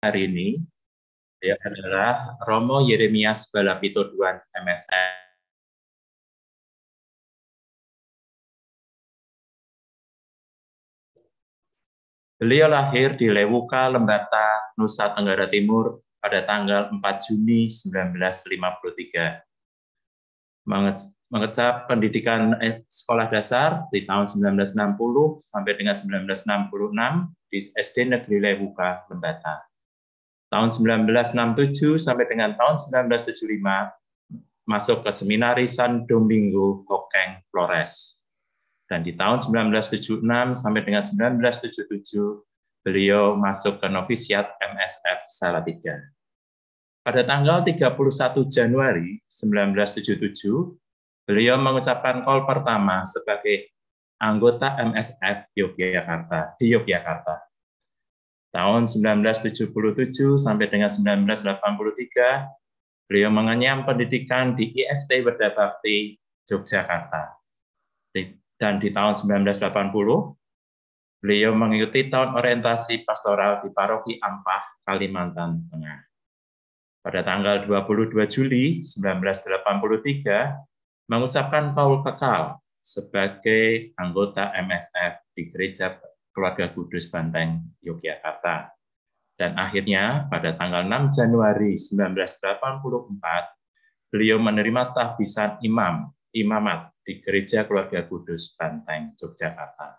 hari ini ya, adalah Romo Yeremias Balapito Duan MSN. Beliau lahir di Lewuka, Lembata, Nusa Tenggara Timur pada tanggal 4 Juni 1953. Mengecap pendidikan eh, sekolah dasar di tahun 1960 sampai dengan 1966 di SD Negeri Lewuka, Lembata tahun 1967 sampai dengan tahun 1975 masuk ke seminari San Domingo Hokeng Flores. Dan di tahun 1976 sampai dengan 1977 beliau masuk ke novisiat MSF Salatiga. Pada tanggal 31 Januari 1977, beliau mengucapkan call pertama sebagai anggota MSF Yogyakarta di Yogyakarta. Tahun 1977 sampai dengan 1983, beliau mengenyam pendidikan di IFT Berdabakti Yogyakarta. Dan di tahun 1980, beliau mengikuti tahun orientasi pastoral di Paroki Ampah, Kalimantan Tengah. Pada tanggal 22 Juli 1983, mengucapkan Paul Kekal sebagai anggota MSF di Gereja keluarga Kudus Banteng, Yogyakarta. Dan akhirnya pada tanggal 6 Januari 1984, beliau menerima tahbisan imam, imamat di Gereja Keluarga Kudus Banteng, Yogyakarta.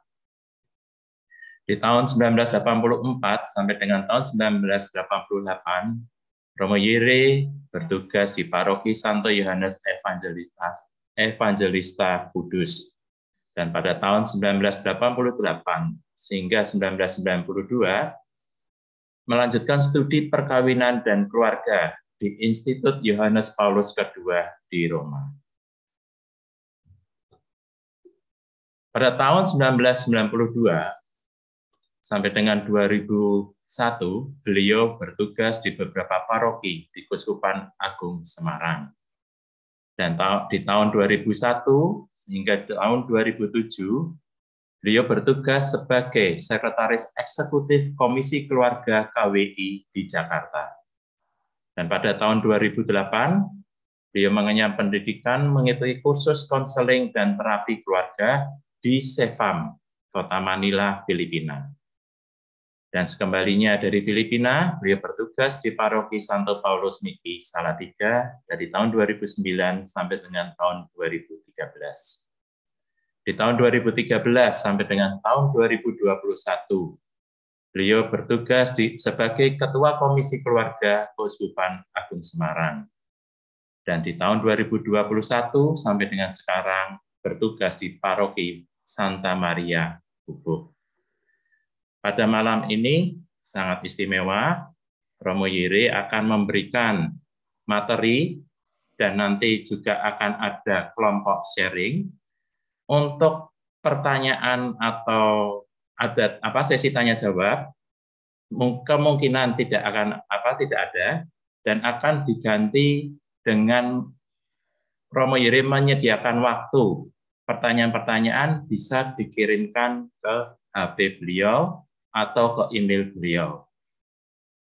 Di tahun 1984 sampai dengan tahun 1988, Romo Yire bertugas di Paroki Santo Yohanes Evangelista, Evangelista Kudus dan pada tahun 1988 sehingga 1992 melanjutkan studi perkawinan dan keluarga di Institut Yohanes Paulus II di Roma. Pada tahun 1992 sampai dengan 2001, beliau bertugas di beberapa paroki di Kuskupan Agung Semarang. Dan di tahun 2001, sehingga tahun 2007, beliau bertugas sebagai Sekretaris Eksekutif Komisi Keluarga KWI di Jakarta. Dan pada tahun 2008, beliau mengenyam pendidikan mengikuti kursus konseling dan terapi keluarga di Sefam, Kota Manila, Filipina. Dan sekembalinya dari Filipina, beliau bertugas di paroki Santo Paulus Miki Salatiga dari tahun 2009 sampai dengan tahun 2013. Di tahun 2013 sampai dengan tahun 2021, beliau bertugas di, sebagai Ketua Komisi Keluarga Keuskupan Agung Semarang. Dan di tahun 2021 sampai dengan sekarang bertugas di Paroki Santa Maria Tubuh. Pada malam ini sangat istimewa, Romo Yire akan memberikan materi dan nanti juga akan ada kelompok sharing untuk pertanyaan atau ada apa sesi tanya jawab kemungkinan tidak akan apa tidak ada dan akan diganti dengan Romo Yire menyediakan waktu pertanyaan-pertanyaan bisa dikirimkan ke HP beliau atau ke email beliau.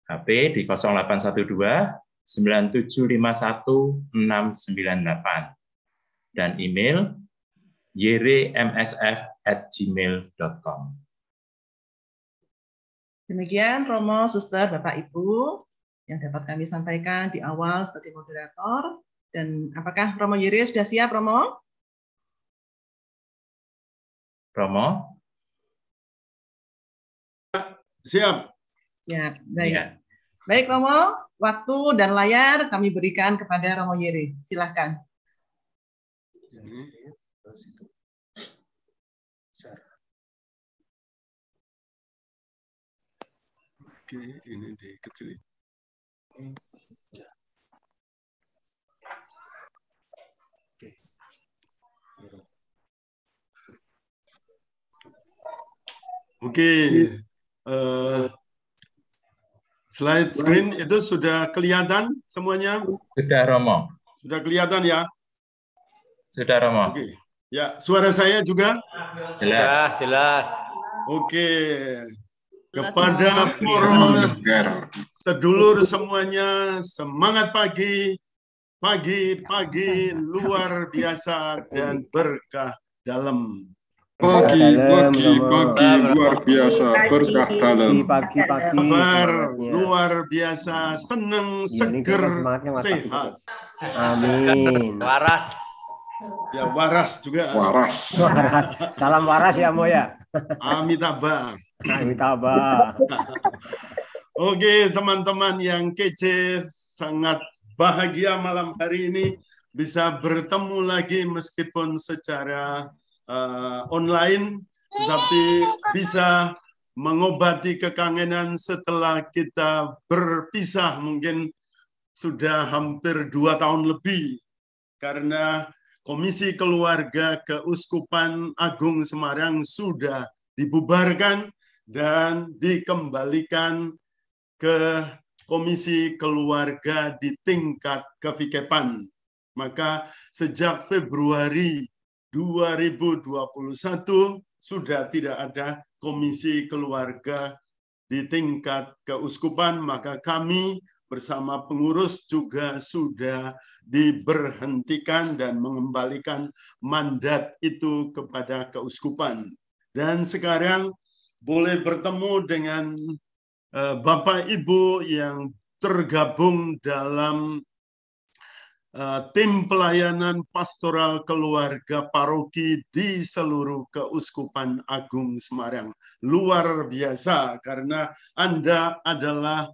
HP di 0812 9751698 dan email yremsf@gmail.com. Demikian Romo, Suster, Bapak, Ibu yang dapat kami sampaikan di awal sebagai moderator. Dan apakah Romo Yeri sudah siap, Romo? Romo? Siap. Siap. Baik. Ya. Baik Romo, waktu dan layar kami berikan kepada Romo Yeri. Silahkan. Oke, ini dikecilin. Oke. Okay. Eh, slide screen itu sudah kelihatan semuanya? Sudah Romo. Sudah kelihatan ya? Sudah Romo. Oke. Ya, suara saya juga? Jelas, jelas. Oke. Kepada para sedulur semuanya, semangat pagi, pagi-pagi luar biasa dan berkah dalam Pagi, pagi, pagi luar biasa berkah dalam. Pagi, pagi. Luar, biasa seneng, iya, seger, sehat. Gitu, Amin. Waras. Ya waras juga. Waras. waras. Salam waras ya Moya. Amitabha. Amitabha. Oke teman-teman yang kece sangat bahagia malam hari ini bisa bertemu lagi meskipun secara uh, online, tapi bisa mengobati kekangenan setelah kita berpisah mungkin sudah hampir dua tahun lebih karena Komisi Keluarga Keuskupan Agung Semarang sudah dibubarkan dan dikembalikan ke Komisi Keluarga di tingkat Kevikepan. Maka sejak Februari 2021 sudah tidak ada komisi keluarga di tingkat keuskupan, maka kami bersama pengurus juga sudah diberhentikan dan mengembalikan mandat itu kepada keuskupan. Dan sekarang boleh bertemu dengan eh, Bapak Ibu yang tergabung dalam Eh, tim pelayanan pastoral keluarga paroki di seluruh Keuskupan Agung Semarang. Luar biasa karena Anda adalah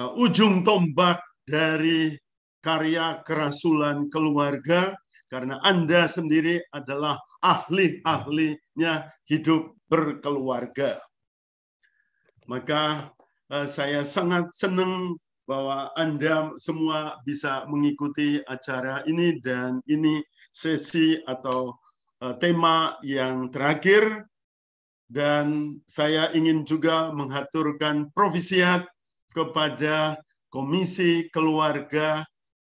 uh, ujung tombak dari karya kerasulan keluarga karena Anda sendiri adalah ahli-ahlinya hidup berkeluarga. Maka eh, saya sangat senang bahwa Anda semua bisa mengikuti acara ini dan ini sesi atau eh, tema yang terakhir dan saya ingin juga menghaturkan provisiat kepada Komisi Keluarga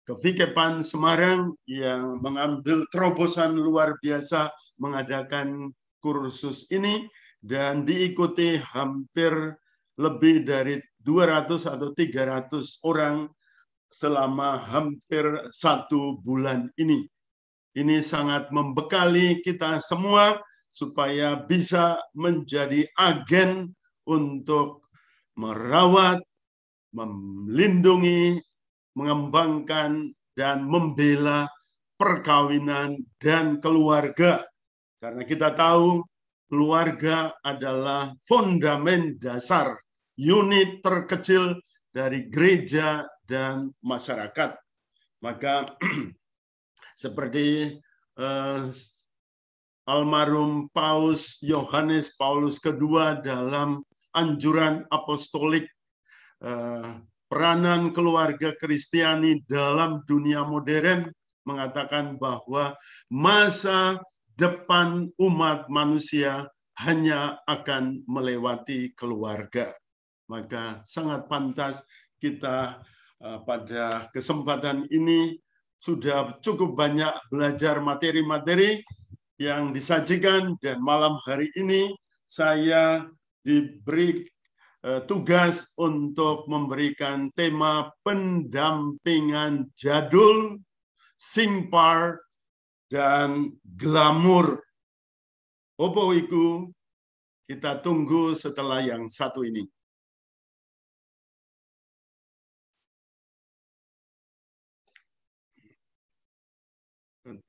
Kevikepan Semarang yang mengambil terobosan luar biasa mengadakan kursus ini dan diikuti hampir lebih dari 200 atau 300 orang selama hampir satu bulan ini. Ini sangat membekali kita semua supaya bisa menjadi agen untuk merawat, melindungi, mengembangkan, dan membela perkawinan dan keluarga. Karena kita tahu keluarga adalah fondamen dasar unit terkecil dari gereja dan masyarakat. Maka seperti eh, almarhum Paus Yohanes Paulus II dalam anjuran apostolik eh, peranan keluarga Kristiani dalam dunia modern mengatakan bahwa masa depan umat manusia hanya akan melewati keluarga. Maka sangat pantas kita eh, pada kesempatan ini sudah cukup banyak belajar materi-materi yang disajikan dan malam hari ini saya diberi eh, tugas untuk memberikan tema pendampingan jadul, singpar, dan glamur. Opo iku? Kita tunggu setelah yang satu ini.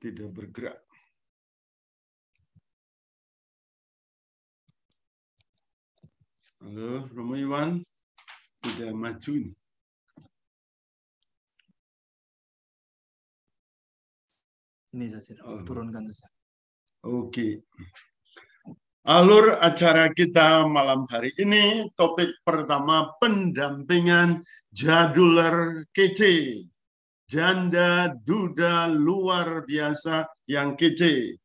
tidak bergerak. Halo, Romo Iwan tidak maju nih. Ini saja, oh. turunkan saja. Oke. Alur acara kita malam hari ini, topik pertama pendampingan jaduler kece janda duda luar biasa yang kece.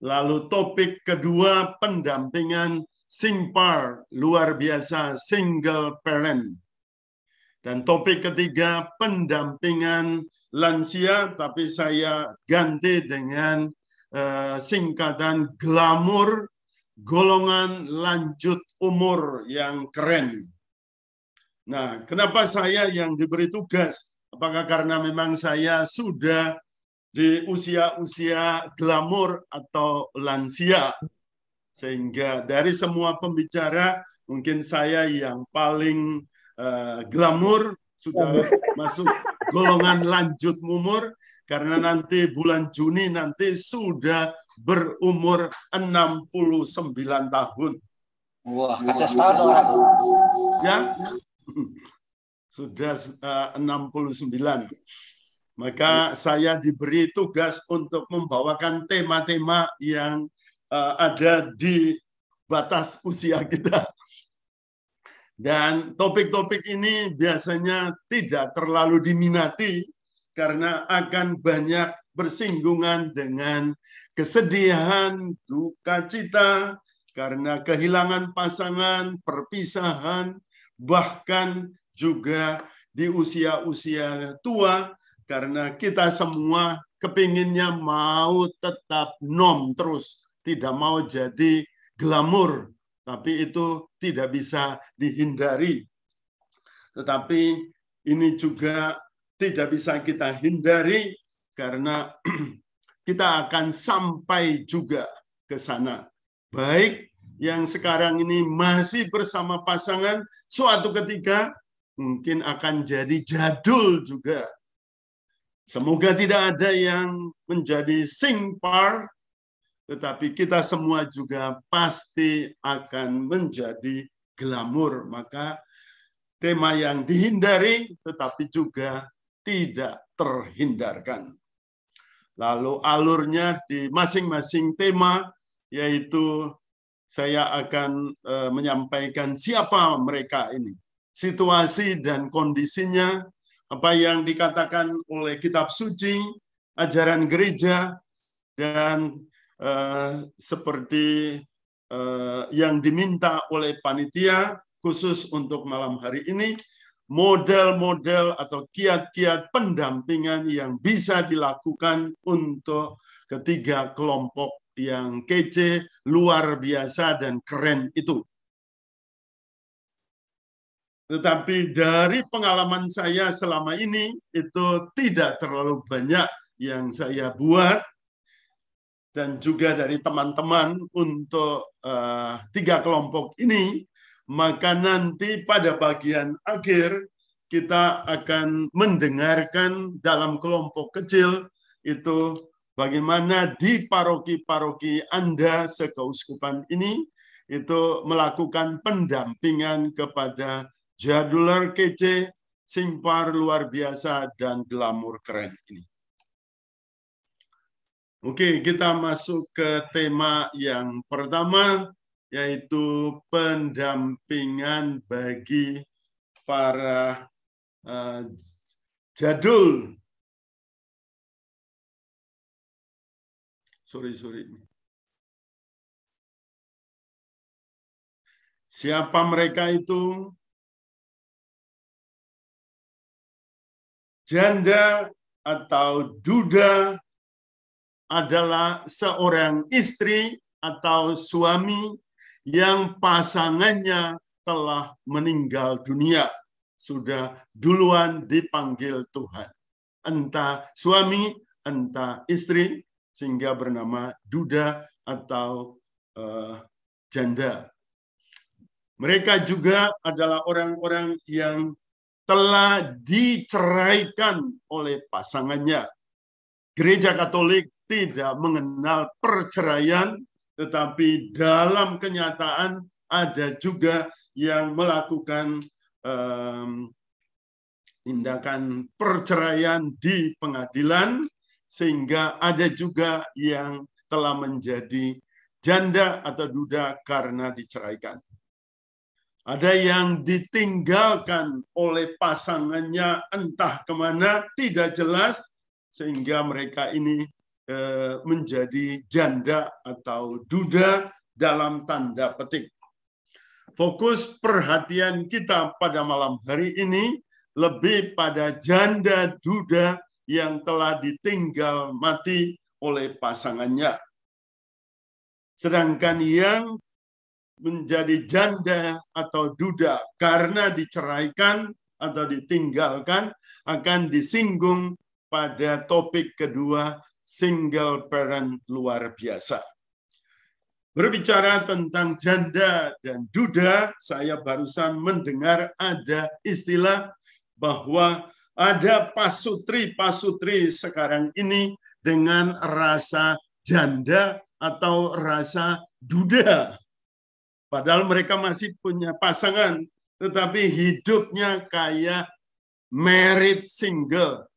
Lalu topik kedua pendampingan Singpar luar biasa single parent. Dan topik ketiga pendampingan lansia tapi saya ganti dengan uh, singkatan glamor golongan lanjut umur yang keren. Nah, kenapa saya yang diberi tugas Apakah karena memang saya sudah di usia-usia glamor atau lansia sehingga dari semua pembicara mungkin saya yang paling uh, glamor sudah masuk golongan lanjut umur karena nanti bulan Juni nanti sudah berumur 69 tahun. Wah, kaca Ya sudah eh, uh, 69. Maka iya. saya diberi tugas untuk membawakan tema-tema yang uh, ada di batas usia kita. Dan topik-topik ini biasanya tidak terlalu diminati karena akan banyak bersinggungan dengan kesedihan, duka cita, karena kehilangan pasangan, perpisahan, bahkan juga di usia-usia tua karena kita semua kepinginnya mau tetap nom terus, tidak mau jadi glamor, tapi itu tidak bisa dihindari. Tetapi ini juga tidak bisa kita hindari karena kita akan sampai juga ke sana. Baik yang sekarang ini masih bersama pasangan, suatu ketika mungkin akan jadi jadul juga. Semoga tidak ada yang menjadi singpar, tetapi kita semua juga pasti akan menjadi glamor. Maka tema yang dihindari tetapi juga tidak terhindarkan. Lalu alurnya di masing-masing tema yaitu saya akan eh, menyampaikan siapa mereka ini situasi dan kondisinya, apa yang dikatakan oleh kitab suci, ajaran gereja, dan eh, seperti eh, yang diminta oleh panitia khusus untuk malam hari ini, model-model atau kiat-kiat pendampingan yang bisa dilakukan untuk ketiga kelompok yang kece, luar biasa, dan keren itu. Tetapi dari pengalaman saya selama ini itu tidak terlalu banyak yang saya buat dan juga dari teman-teman untuk uh, tiga kelompok ini maka nanti pada bagian akhir kita akan mendengarkan dalam kelompok kecil itu bagaimana di paroki-paroki Anda sekeuskupan ini itu melakukan pendampingan kepada jadular kece, simpar luar biasa, dan glamor keren ini. Oke, kita masuk ke tema yang pertama, yaitu pendampingan bagi para uh, jadul. Sorry, sorry. Siapa mereka itu? janda atau duda adalah seorang istri atau suami yang pasangannya telah meninggal dunia, sudah duluan dipanggil Tuhan. Entah suami, entah istri, sehingga bernama duda atau uh, janda. Mereka juga adalah orang-orang yang telah diceraikan oleh pasangannya. Gereja Katolik tidak mengenal perceraian, tetapi dalam kenyataan ada juga yang melakukan um, tindakan perceraian di pengadilan, sehingga ada juga yang telah menjadi janda atau duda karena diceraikan. Ada yang ditinggalkan oleh pasangannya entah kemana, tidak jelas, sehingga mereka ini eh, menjadi janda atau duda dalam tanda petik. Fokus perhatian kita pada malam hari ini lebih pada janda duda yang telah ditinggal mati oleh pasangannya. Sedangkan yang menjadi janda atau duda karena diceraikan atau ditinggalkan akan disinggung pada topik kedua single parent luar biasa. Berbicara tentang janda dan duda, saya barusan mendengar ada istilah bahwa ada pasutri-pasutri sekarang ini dengan rasa janda atau rasa duda. Padahal mereka masih punya pasangan, tetapi hidupnya kayak married single.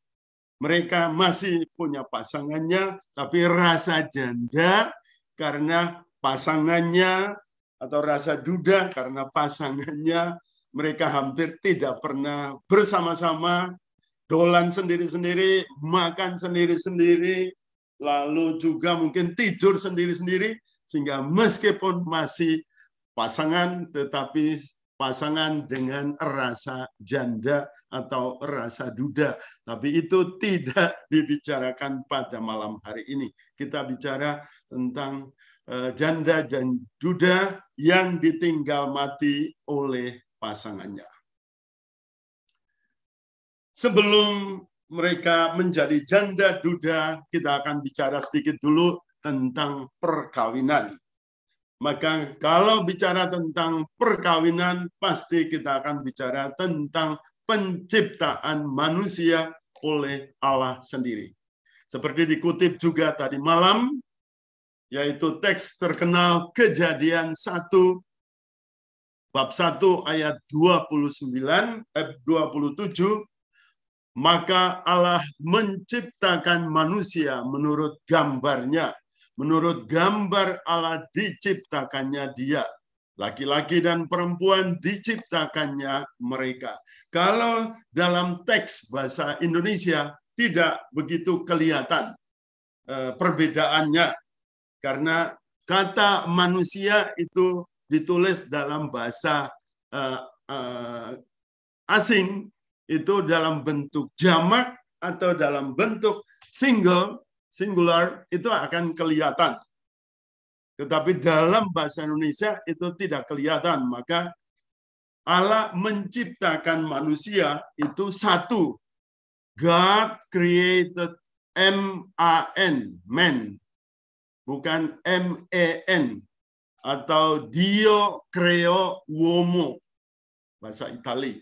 Mereka masih punya pasangannya, tapi rasa janda karena pasangannya atau rasa duda karena pasangannya mereka hampir tidak pernah bersama-sama dolan sendiri-sendiri, makan sendiri-sendiri, lalu juga mungkin tidur sendiri-sendiri sehingga meskipun masih pasangan, tetapi pasangan dengan rasa janda atau rasa duda. Tapi itu tidak dibicarakan pada malam hari ini. Kita bicara tentang eh, janda dan duda yang ditinggal mati oleh pasangannya. Sebelum mereka menjadi janda duda, kita akan bicara sedikit dulu tentang perkawinan. Maka kalau bicara tentang perkawinan, pasti kita akan bicara tentang penciptaan manusia oleh Allah sendiri. Seperti dikutip juga tadi malam, yaitu teks terkenal kejadian 1, bab 1 ayat 29, eh, 27, maka Allah menciptakan manusia menurut gambarnya menurut gambar Allah diciptakannya dia. Laki-laki dan perempuan diciptakannya mereka. Kalau dalam teks bahasa Indonesia tidak begitu kelihatan eh, perbedaannya karena kata manusia itu ditulis dalam bahasa eh, eh, asing itu dalam bentuk jamak atau dalam bentuk single singular itu akan kelihatan. Tetapi dalam bahasa Indonesia itu tidak kelihatan. Maka Allah menciptakan manusia itu satu. God created M-A-N, man. Bukan M-E-N. Atau Dio Creo Uomo. Bahasa Itali.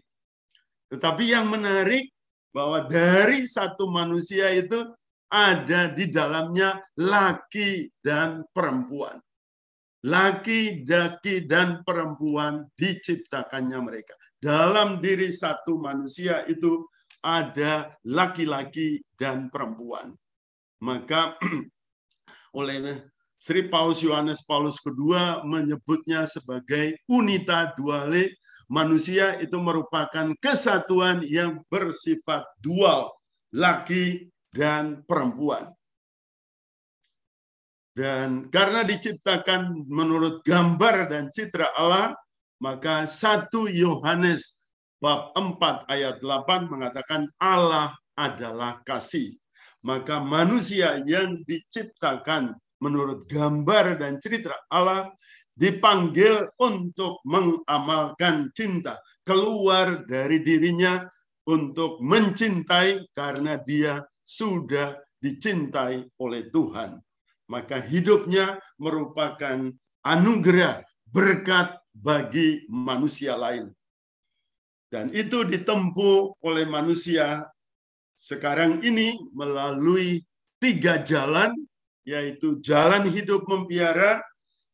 Tetapi yang menarik bahwa dari satu manusia itu ada di dalamnya laki dan perempuan. Laki, daki, dan perempuan diciptakannya mereka. Dalam diri satu manusia itu ada laki-laki dan perempuan. Maka oleh Sri Paus Yohanes Paulus II menyebutnya sebagai unita duale, manusia itu merupakan kesatuan yang bersifat dual, laki dan perempuan. Dan karena diciptakan menurut gambar dan citra Allah, maka satu Yohanes bab 4 ayat 8 mengatakan Allah adalah kasih. Maka manusia yang diciptakan menurut gambar dan citra Allah dipanggil untuk mengamalkan cinta keluar dari dirinya untuk mencintai karena dia sudah dicintai oleh Tuhan. Maka hidupnya merupakan anugerah berkat bagi manusia lain. Dan itu ditempuh oleh manusia sekarang ini melalui tiga jalan, yaitu jalan hidup membiara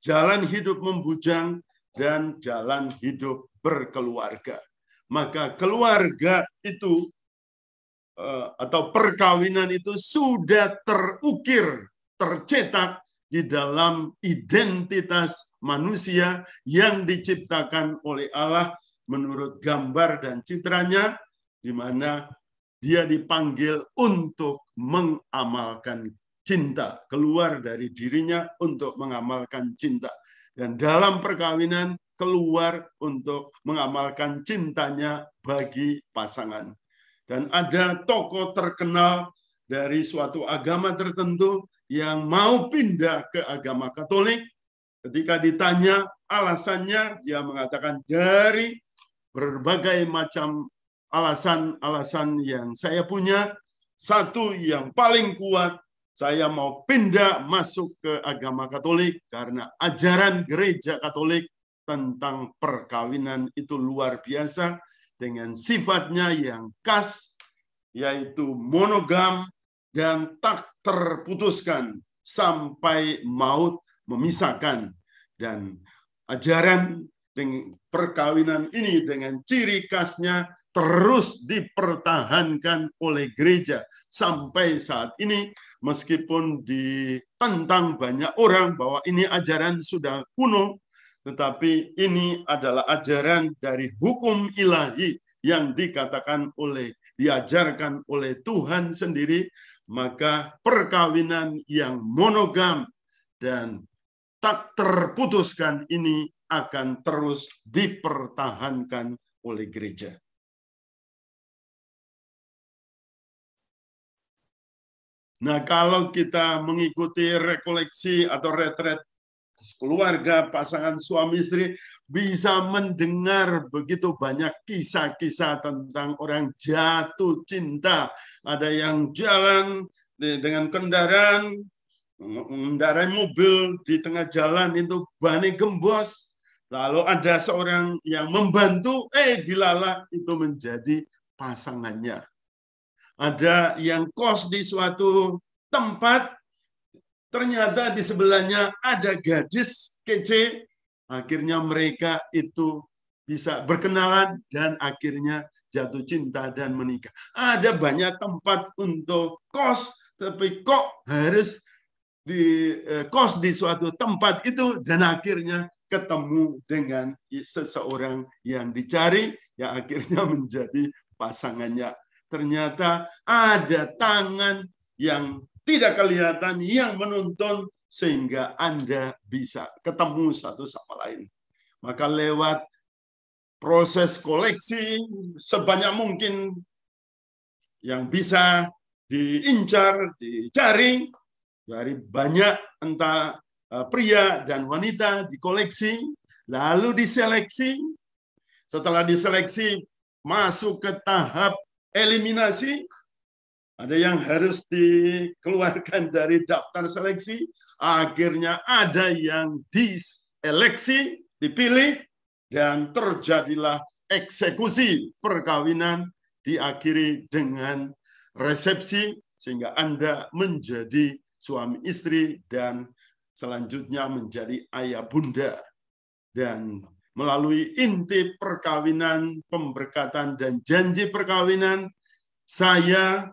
jalan hidup membujang, dan jalan hidup berkeluarga. Maka keluarga itu Eh, atau perkawinan itu sudah terukir, tercetak di dalam identitas manusia yang diciptakan oleh Allah menurut gambar dan citranya, di mana dia dipanggil untuk mengamalkan cinta, keluar dari dirinya untuk mengamalkan cinta. Dan dalam perkawinan keluar untuk mengamalkan cintanya bagi pasangan. Dan ada tokoh terkenal dari suatu agama tertentu yang mau pindah ke agama Katolik. Ketika ditanya alasannya, dia mengatakan dari berbagai macam alasan-alasan yang saya punya, satu yang paling kuat saya mau pindah masuk ke agama Katolik karena ajaran gereja Katolik tentang perkawinan itu luar biasa dengan sifatnya yang khas, yaitu monogam dan tak terputuskan sampai maut memisahkan. Dan ajaran perkawinan ini dengan ciri khasnya terus dipertahankan oleh gereja sampai saat ini meskipun ditentang banyak orang bahwa ini ajaran sudah kuno tetapi ini adalah ajaran dari hukum ilahi yang dikatakan oleh, diajarkan oleh Tuhan sendiri, maka perkawinan yang monogam dan tak terputuskan ini akan terus dipertahankan oleh gereja. Nah, kalau kita mengikuti rekoleksi atau retret keluarga, pasangan suami istri bisa mendengar begitu banyak kisah-kisah tentang orang jatuh cinta. Ada yang jalan dengan kendaraan, mengendarai mobil di tengah jalan itu bani gembos. Lalu ada seorang yang membantu, eh dilala itu menjadi pasangannya. Ada yang kos di suatu tempat, Ternyata di sebelahnya ada gadis kece. Akhirnya mereka itu bisa berkenalan dan akhirnya jatuh cinta dan menikah. Ada banyak tempat untuk kos, tapi kok harus di eh, kos di suatu tempat itu dan akhirnya ketemu dengan seseorang yang dicari yang akhirnya menjadi pasangannya. Ternyata ada tangan yang tidak kelihatan yang menuntun sehingga Anda bisa ketemu satu sama lain. Maka lewat proses koleksi sebanyak mungkin yang bisa diincar, dicari dari banyak entah eh, pria dan wanita dikoleksi, lalu diseleksi. Setelah diseleksi masuk ke tahap eliminasi, ada yang harus dikeluarkan dari daftar seleksi, akhirnya ada yang diseleksi, dipilih, dan terjadilah eksekusi perkawinan diakhiri dengan resepsi sehingga Anda menjadi suami istri dan selanjutnya menjadi ayah bunda. Dan melalui inti perkawinan, pemberkatan, dan janji perkawinan, saya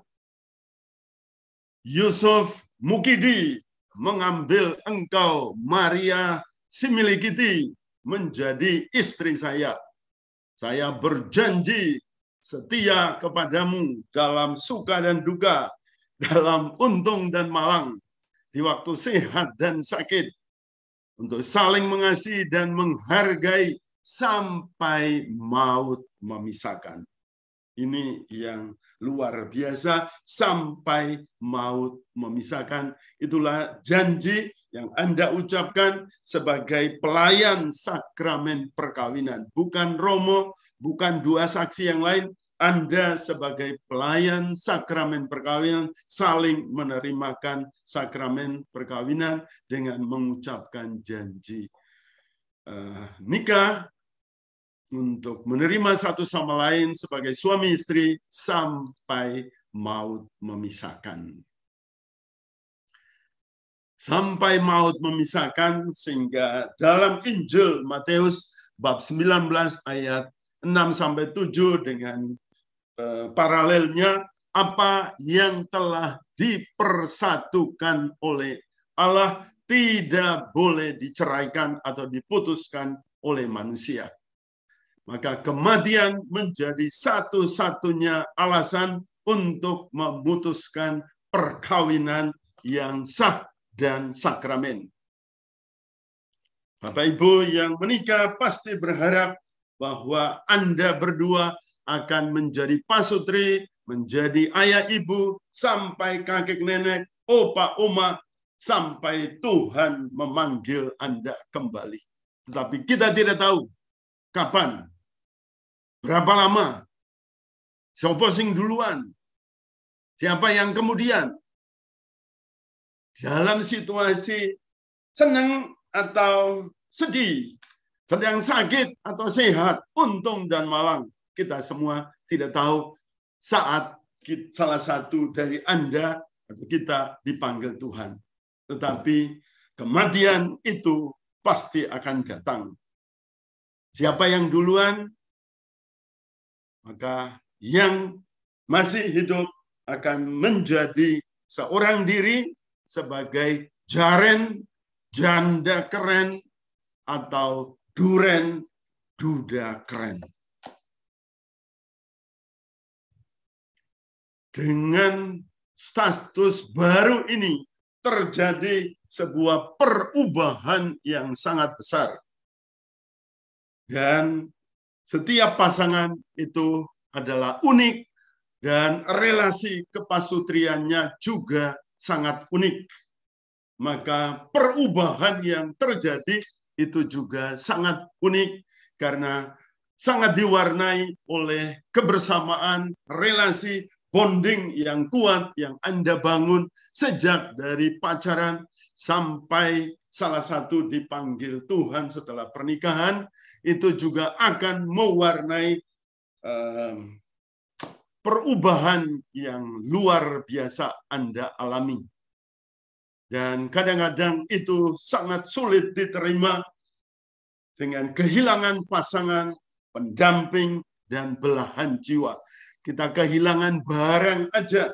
Yusuf Mukidi mengambil engkau Maria Similikiti menjadi istri saya. Saya berjanji setia kepadamu dalam suka dan duka, dalam untung dan malang, di waktu sehat dan sakit, untuk saling mengasihi dan menghargai sampai maut memisahkan. Ini yang luar biasa sampai maut memisahkan. Itulah janji yang Anda ucapkan sebagai pelayan sakramen perkawinan. Bukan Romo, bukan dua saksi yang lain. Anda sebagai pelayan sakramen perkawinan saling menerimakan sakramen perkawinan dengan mengucapkan janji uh, nikah untuk menerima satu sama lain sebagai suami istri sampai maut memisahkan. Sampai maut memisahkan sehingga dalam Injil Matius bab 19 ayat 6 sampai 7 dengan eh, paralelnya apa yang telah dipersatukan oleh Allah tidak boleh diceraikan atau diputuskan oleh manusia maka kematian menjadi satu-satunya alasan untuk memutuskan perkawinan yang sah dan sakramen. Bapak Ibu yang menikah pasti berharap bahwa Anda berdua akan menjadi pasutri, menjadi ayah ibu, sampai kakek nenek, opa oma, sampai Tuhan memanggil Anda kembali. Tetapi kita tidak tahu kapan Berapa lama? Siapa sing duluan? Siapa yang kemudian? Dalam situasi senang atau sedih, sedang sakit atau sehat, untung dan malang, kita semua tidak tahu saat salah satu dari Anda atau kita dipanggil Tuhan. Tetapi kematian itu pasti akan datang. Siapa yang duluan maka yang masih hidup akan menjadi seorang diri sebagai jaren, janda keren, atau duren, duda keren. Dengan status baru ini terjadi sebuah perubahan yang sangat besar. Dan setiap pasangan itu adalah unik dan relasi kepasutriannya juga sangat unik. Maka perubahan yang terjadi itu juga sangat unik karena sangat diwarnai oleh kebersamaan, relasi, bonding yang kuat yang Anda bangun sejak dari pacaran sampai salah satu dipanggil Tuhan setelah pernikahan itu juga akan mewarnai ehm, perubahan yang luar biasa Anda alami. Dan kadang-kadang itu sangat sulit diterima dengan kehilangan pasangan, pendamping, dan belahan jiwa. Kita kehilangan barang aja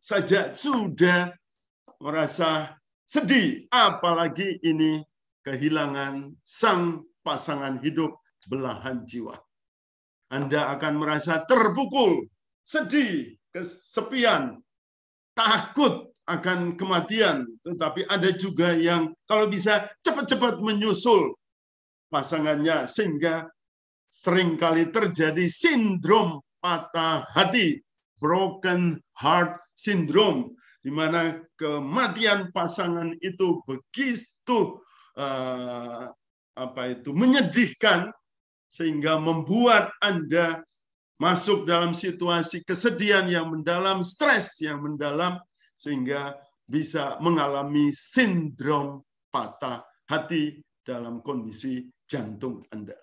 saja sudah merasa sedih, apalagi ini kehilangan sang pasangan hidup belahan jiwa. Anda akan merasa terpukul, sedih, kesepian, takut akan kematian. Tetapi ada juga yang kalau bisa cepat-cepat menyusul pasangannya sehingga seringkali terjadi sindrom patah hati, broken heart syndrome, di mana kematian pasangan itu begitu uh, apa itu menyedihkan sehingga membuat Anda masuk dalam situasi kesedihan yang mendalam, stres yang mendalam sehingga bisa mengalami sindrom patah hati dalam kondisi jantung Anda.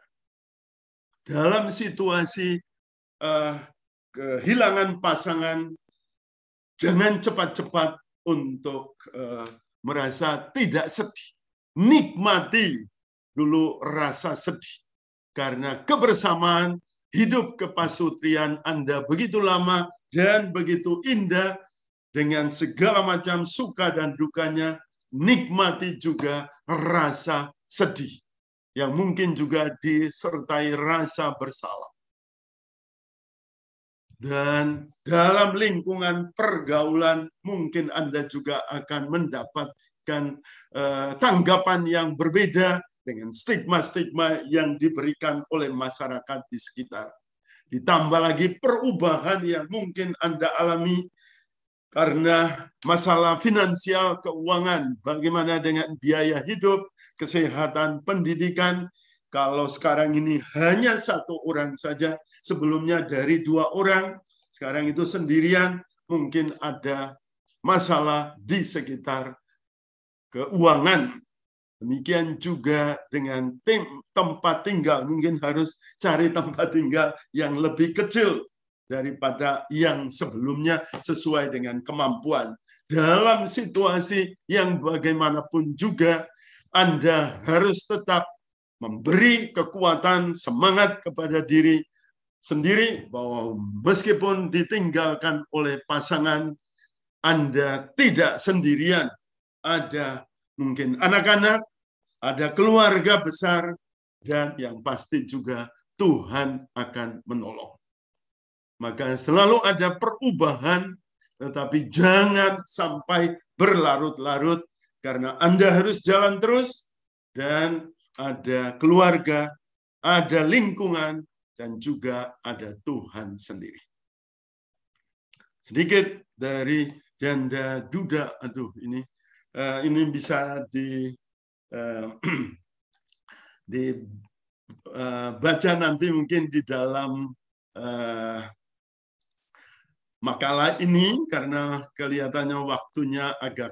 Dalam situasi uh, kehilangan pasangan jangan cepat-cepat untuk uh, merasa tidak sedih. Nikmati dulu rasa sedih karena kebersamaan hidup kepasutrian Anda begitu lama dan begitu indah dengan segala macam suka dan dukanya nikmati juga rasa sedih yang mungkin juga disertai rasa bersalah dan dalam lingkungan pergaulan mungkin Anda juga akan mendapatkan eh, tanggapan yang berbeda dengan stigma-stigma yang diberikan oleh masyarakat di sekitar. Ditambah lagi perubahan yang mungkin Anda alami karena masalah finansial keuangan, bagaimana dengan biaya hidup, kesehatan, pendidikan. Kalau sekarang ini hanya satu orang saja, sebelumnya dari dua orang, sekarang itu sendirian, mungkin ada masalah di sekitar keuangan Demikian juga dengan tim tempat tinggal mungkin harus cari tempat tinggal yang lebih kecil daripada yang sebelumnya sesuai dengan kemampuan. Dalam situasi yang bagaimanapun juga Anda harus tetap memberi kekuatan semangat kepada diri sendiri bahwa meskipun ditinggalkan oleh pasangan Anda tidak sendirian. Ada mungkin anak-anak, ada keluarga besar, dan yang pasti juga Tuhan akan menolong. Maka selalu ada perubahan, tetapi jangan sampai berlarut-larut, karena Anda harus jalan terus, dan ada keluarga, ada lingkungan, dan juga ada Tuhan sendiri. Sedikit dari janda duda, aduh ini eh, ini bisa di Eh, dibaca eh, nanti mungkin di dalam eh, makalah ini karena kelihatannya waktunya agak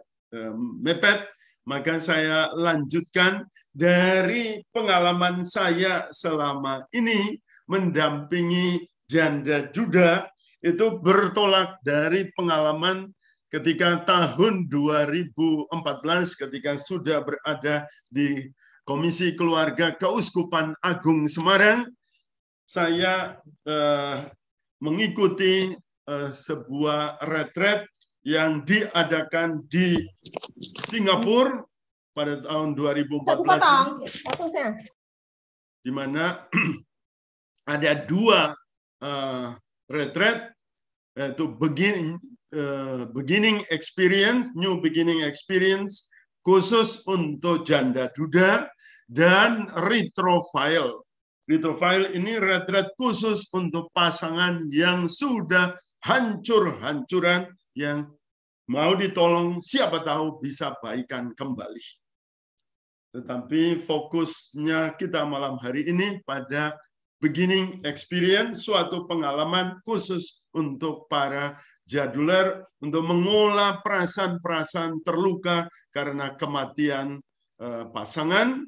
mepet, maka saya lanjutkan dari pengalaman saya selama ini mendampingi janda juda itu bertolak dari pengalaman ketika tahun 2014 ketika sudah berada di Komisi Keluarga Keuskupan Agung Semarang saya eh, mengikuti eh, sebuah retret yang diadakan di Singapura pada tahun 2014 di mana ada dua uh, retret yaitu begin Eh, beginning experience, new beginning experience khusus untuk janda duda dan retrofile. Retrofile ini retret khusus untuk pasangan yang sudah hancur-hancuran yang mau ditolong siapa tahu bisa baikan kembali. Tetapi fokusnya kita malam hari ini pada beginning experience, suatu pengalaman khusus untuk para jaduler untuk mengolah perasaan-perasaan terluka karena kematian eh, pasangan,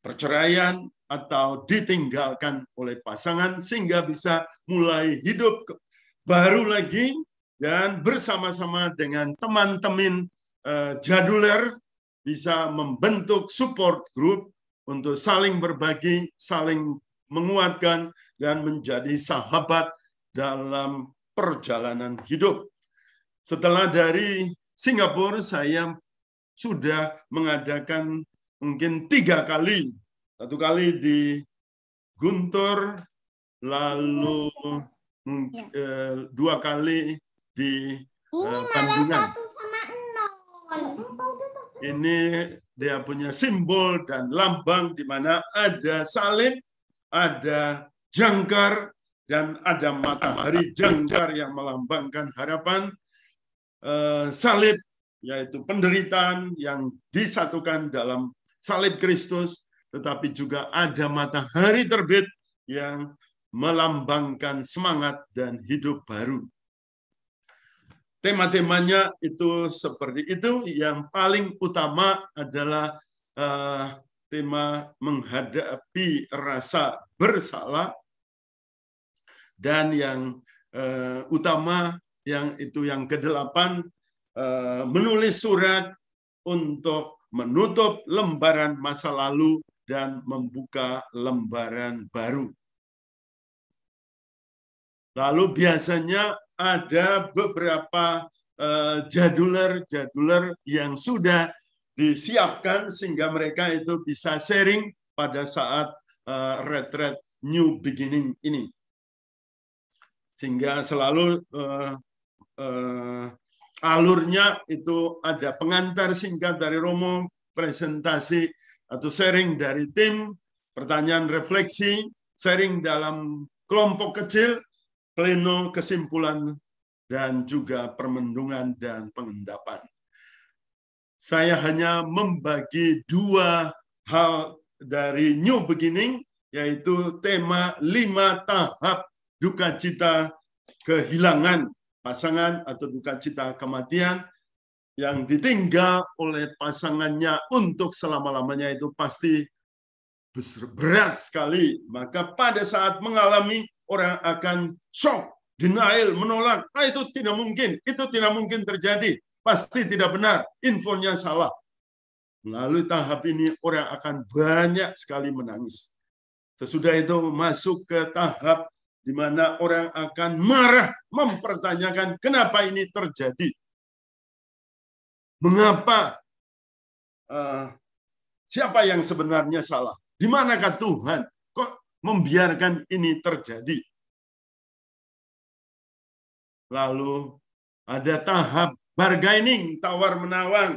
perceraian, atau ditinggalkan oleh pasangan sehingga bisa mulai hidup baru lagi dan bersama-sama dengan teman-teman eh, jaduler bisa membentuk support group untuk saling berbagi, saling menguatkan dan menjadi sahabat dalam perjalanan hidup. Setelah dari Singapura, saya sudah mengadakan mungkin tiga kali. Satu kali di Guntur, lalu ya. Eh, dua kali di eh, Tandungan. Ini dia punya simbol dan lambang di mana ada salib, ada jangkar, dan ada matahari jangkar yang melambangkan harapan eh, salib yaitu penderitaan yang disatukan dalam salib Kristus tetapi juga ada matahari terbit yang melambangkan semangat dan hidup baru. Tema-temanya itu seperti itu yang paling utama adalah uh, tema menghadapi rasa bersalah dan yang uh, utama yang itu yang kedelapan uh, menulis surat untuk menutup lembaran masa lalu dan membuka lembaran baru. Lalu biasanya ada beberapa eh, jaduler-jaduler yang sudah disiapkan sehingga mereka itu bisa sharing pada saat retret New Beginning ini sehingga selalu uh, uh, alurnya itu ada pengantar singkat dari Romo, presentasi atau sharing dari tim, pertanyaan refleksi, sharing dalam kelompok kecil, pleno kesimpulan dan juga permendungan dan pengendapan. Saya hanya membagi dua hal dari New Beginning, yaitu tema lima tahap duka cita kehilangan pasangan atau duka cita kematian yang ditinggal oleh pasangannya untuk selama-lamanya itu pasti berat sekali. Maka pada saat mengalami orang akan shock, denial, menolak. Ah, itu tidak mungkin, itu tidak mungkin terjadi. Pasti tidak benar, infonya salah. Melalui tahap ini orang akan banyak sekali menangis. Sesudah itu masuk ke tahap di mana orang akan marah mempertanyakan kenapa ini terjadi. Mengapa uh, siapa yang sebenarnya salah? Di manakah Tuhan kok membiarkan ini terjadi? Lalu ada tahap bargaining, tawar-menawar.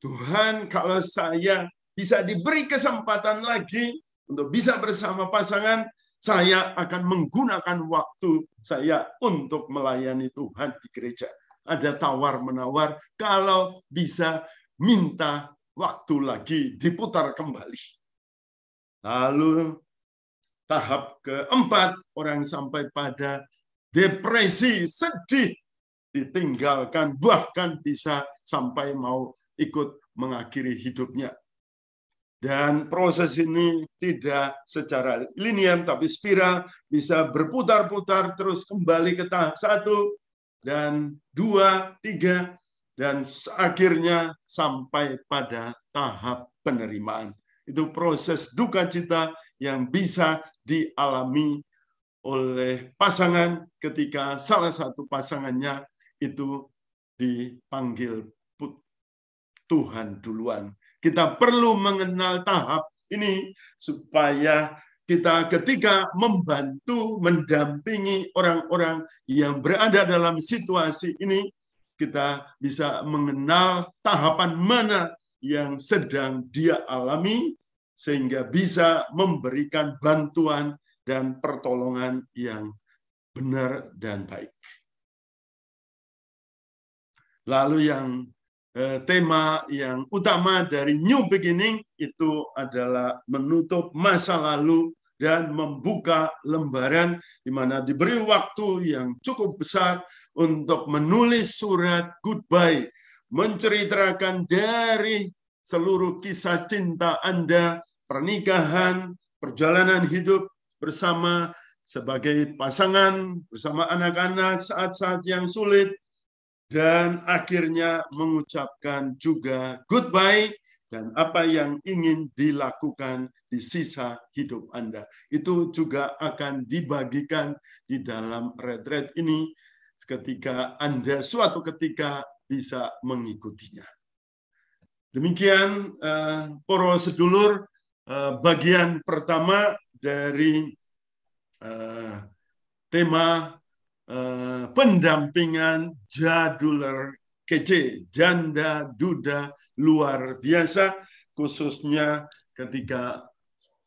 Tuhan, kalau saya bisa diberi kesempatan lagi, untuk bisa bersama pasangan, saya akan menggunakan waktu saya untuk melayani Tuhan di gereja. Ada tawar-menawar kalau bisa minta waktu lagi diputar kembali. Lalu tahap keempat orang sampai pada depresi, sedih, ditinggalkan bahkan bisa sampai mau ikut mengakhiri hidupnya dan proses ini tidak secara linier, tapi spiral, bisa berputar-putar terus kembali ke tahap satu, dan dua, tiga, dan akhirnya sampai pada tahap penerimaan. Itu proses duka cita yang bisa dialami oleh pasangan ketika salah satu pasangannya itu dipanggil Tuhan duluan kita perlu mengenal tahap ini supaya kita ketika membantu mendampingi orang-orang yang berada dalam situasi ini kita bisa mengenal tahapan mana yang sedang dia alami sehingga bisa memberikan bantuan dan pertolongan yang benar dan baik. Lalu yang Eh, tema yang utama dari New Beginning itu adalah menutup masa lalu dan membuka lembaran di mana diberi waktu yang cukup besar untuk menulis surat goodbye, menceritakan dari seluruh kisah cinta Anda, pernikahan, perjalanan hidup bersama sebagai pasangan, bersama anak-anak saat-saat yang sulit, dan akhirnya mengucapkan juga goodbye dan apa yang ingin dilakukan di sisa hidup Anda. Itu juga akan dibagikan di dalam red red ini ketika Anda suatu ketika bisa mengikutinya. Demikian uh, poro sedulur eh, bagian pertama dari eh, tema Eh, pendampingan jaduler kece, janda duda luar biasa, khususnya ketika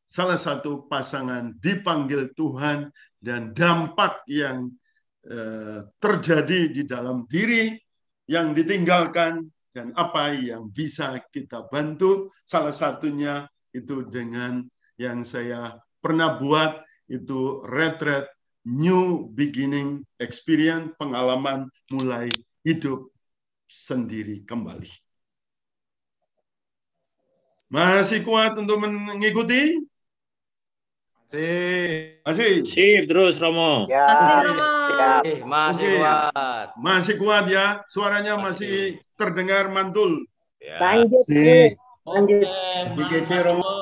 salah satu pasangan dipanggil Tuhan dan dampak yang eh, terjadi di dalam diri yang ditinggalkan dan apa yang bisa kita bantu salah satunya itu dengan yang saya pernah buat itu retret new beginning experience, pengalaman mulai hidup sendiri kembali. Masih kuat untuk mengikuti? Masih. Masih. Sip, terus Romo. Ya. Masih Romo. Ya. Masih okay. kuat. Masih kuat ya. Suaranya masih, masih terdengar mantul. Ya. Lanjut. Lanjut. Oke, okay, Romo.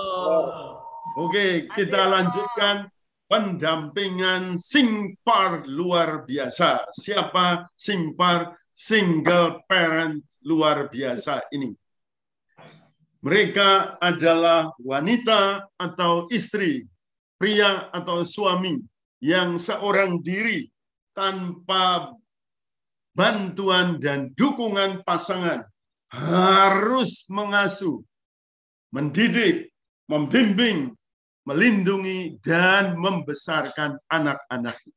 Oke, okay, kita lanjutkan pendampingan Singpar luar biasa. Siapa Singpar single parent luar biasa ini? Mereka adalah wanita atau istri, pria atau suami yang seorang diri tanpa bantuan dan dukungan pasangan harus mengasuh, mendidik, membimbing, melindungi dan membesarkan anak-anaknya.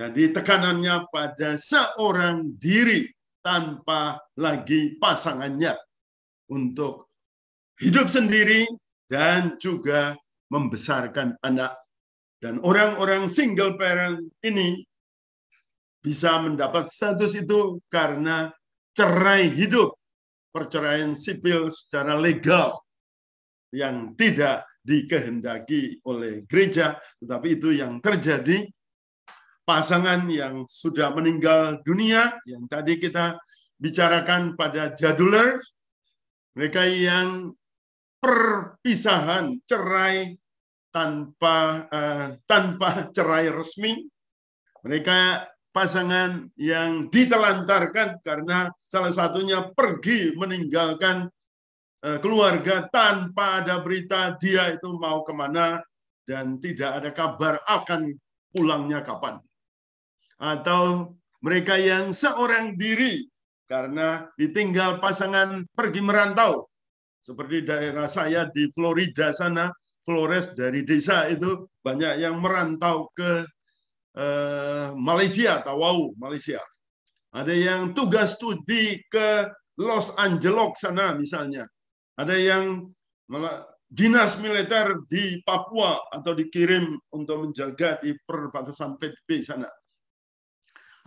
Jadi tekanannya pada seorang diri tanpa lagi pasangannya untuk hidup sendiri dan juga membesarkan anak. Dan orang-orang single parent ini bisa mendapat status itu karena cerai hidup, perceraian sipil secara legal yang tidak dikehendaki oleh gereja, tetapi itu yang terjadi pasangan yang sudah meninggal dunia yang tadi kita bicarakan pada jaduler mereka yang perpisahan cerai tanpa uh, tanpa cerai resmi mereka pasangan yang ditelantarkan karena salah satunya pergi meninggalkan Eh, keluarga tanpa ada berita dia itu mau kemana dan tidak ada kabar akan pulangnya kapan. Atau mereka yang seorang diri karena ditinggal pasangan pergi merantau. Seperti daerah saya di Florida sana, Flores dari desa itu banyak yang merantau ke eh, Malaysia, Tawau, Malaysia. Ada yang tugas studi ke Los Angeles sana misalnya ada yang malah dinas militer di Papua atau dikirim untuk menjaga di perbatasan PDB sana.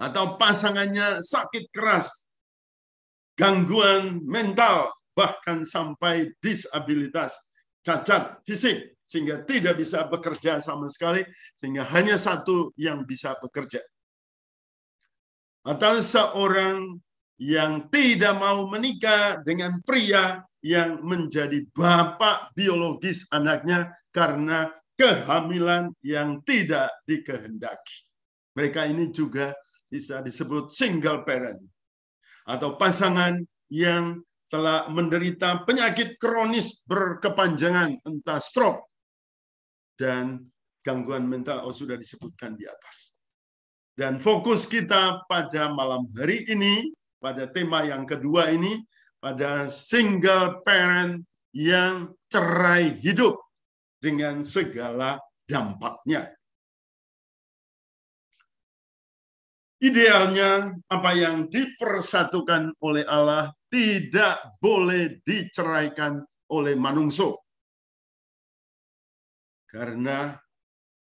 Atau pasangannya sakit keras, gangguan mental, bahkan sampai disabilitas, cacat fisik, sehingga tidak bisa bekerja sama sekali, sehingga hanya satu yang bisa bekerja. Atau seorang yang tidak mau menikah dengan pria yang menjadi bapak biologis anaknya karena kehamilan yang tidak dikehendaki. Mereka ini juga bisa disebut single parent atau pasangan yang telah menderita penyakit kronis berkepanjangan entah stroke dan gangguan mental oh sudah disebutkan di atas. Dan fokus kita pada malam hari ini pada tema yang kedua ini, pada single parent yang cerai hidup dengan segala dampaknya. Idealnya apa yang dipersatukan oleh Allah tidak boleh diceraikan oleh manungso. Karena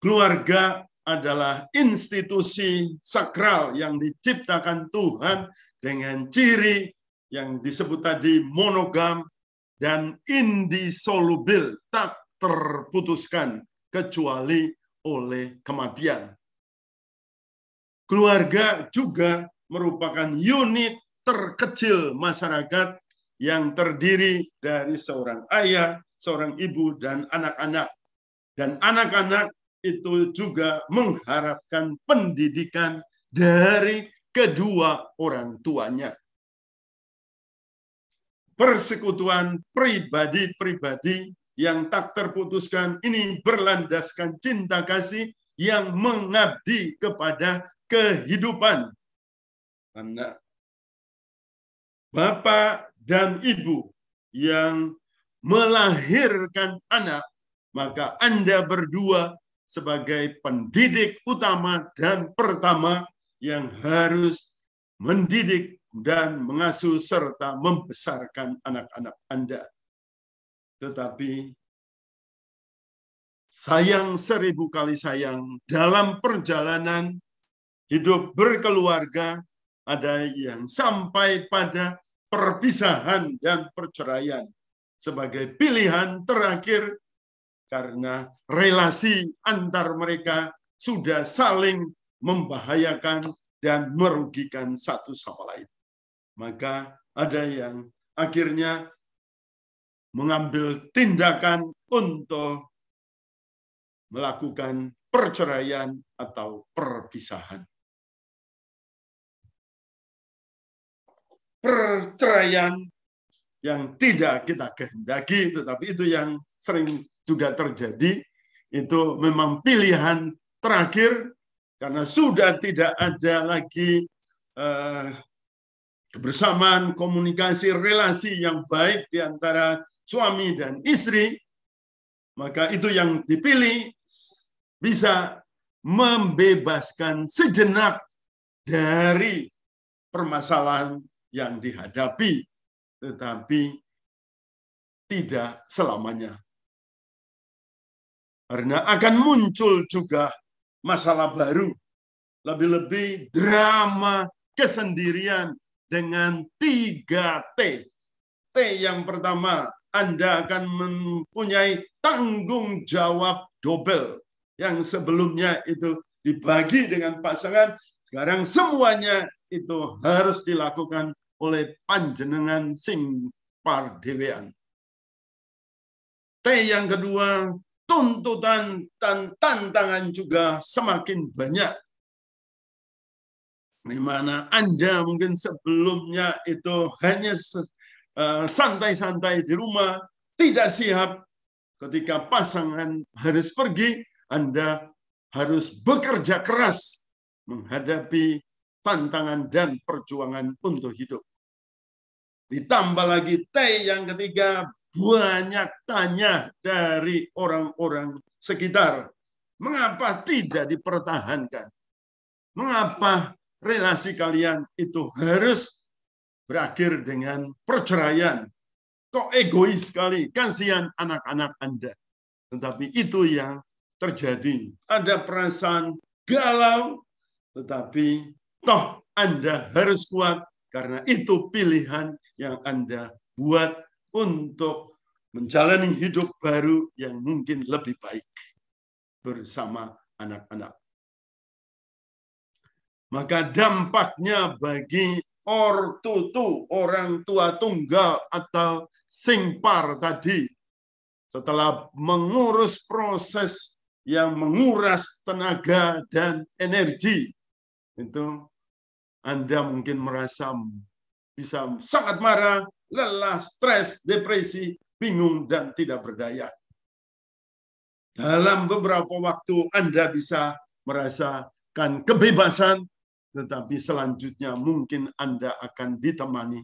keluarga adalah institusi sakral yang diciptakan Tuhan dengan ciri yang disebut tadi monogam dan indisolubil, tak terputuskan kecuali oleh kematian. Keluarga juga merupakan unit terkecil masyarakat yang terdiri dari seorang ayah, seorang ibu, dan anak-anak. Dan anak-anak itu juga mengharapkan pendidikan dari kedua orang tuanya. Persekutuan pribadi-pribadi yang tak terputuskan ini berlandaskan cinta kasih yang mengabdi kepada kehidupan anak. Bapak dan ibu yang melahirkan anak, maka Anda berdua sebagai pendidik utama dan pertama yang harus mendidik dan mengasuh serta membesarkan anak-anak Anda. Tetapi sayang seribu kali sayang dalam perjalanan hidup berkeluarga ada yang sampai pada perpisahan dan perceraian sebagai pilihan terakhir karena relasi antar mereka sudah saling membahayakan, dan merugikan satu sama lain. Maka ada yang akhirnya mengambil tindakan untuk melakukan perceraian atau perpisahan. Perceraian yang tidak kita kehendaki, tetapi itu yang sering juga terjadi, itu memang pilihan terakhir karena sudah tidak ada lagi eh, kebersamaan, komunikasi, relasi yang baik di antara suami dan istri, maka itu yang dipilih bisa membebaskan sejenak dari permasalahan yang dihadapi, tetapi tidak selamanya. Karena akan muncul juga masalah baru. Lebih-lebih drama kesendirian dengan 3T. T yang pertama, Anda akan mempunyai tanggung jawab dobel. Yang sebelumnya itu dibagi dengan pasangan, sekarang semuanya itu harus dilakukan oleh panjenengan sing pardewean. T yang kedua, tuntutan dan tantangan juga semakin banyak. Di mana Anda mungkin sebelumnya itu hanya eh, santai-santai di rumah, tidak siap ketika pasangan harus pergi, Anda harus bekerja keras menghadapi tantangan dan perjuangan untuk hidup. Ditambah lagi T yang ketiga banyak tanya dari orang-orang sekitar. Mengapa tidak dipertahankan? Mengapa relasi kalian itu harus berakhir dengan perceraian? Kok egois sekali? Kasihan anak-anak Anda. Tetapi itu yang terjadi. Ada perasaan galau, tetapi toh Anda harus kuat karena itu pilihan yang Anda buat untuk menjalani hidup baru yang mungkin lebih baik bersama anak-anak. Maka dampaknya bagi ortutu, orang tua tunggal atau singpar tadi, setelah mengurus proses yang menguras tenaga dan energi, itu Anda mungkin merasa bisa sangat marah, lelah, stres, depresi, bingung, dan tidak berdaya. Dalam beberapa waktu Anda bisa merasakan kebebasan, tetapi selanjutnya mungkin Anda akan ditemani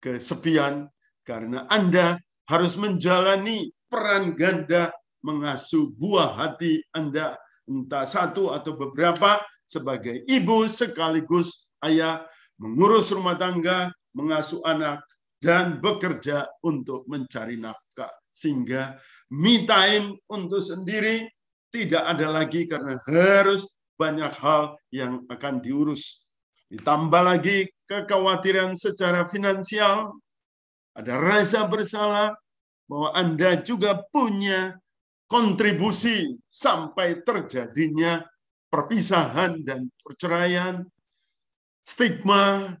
kesepian karena Anda harus menjalani peran ganda mengasuh buah hati Anda entah satu atau beberapa sebagai ibu sekaligus ayah, mengurus rumah tangga, mengasuh anak, dan bekerja untuk mencari nafkah. Sehingga me time untuk sendiri tidak ada lagi karena harus banyak hal yang akan diurus. Ditambah lagi kekhawatiran secara finansial, ada rasa bersalah bahwa Anda juga punya kontribusi sampai terjadinya perpisahan dan perceraian, stigma,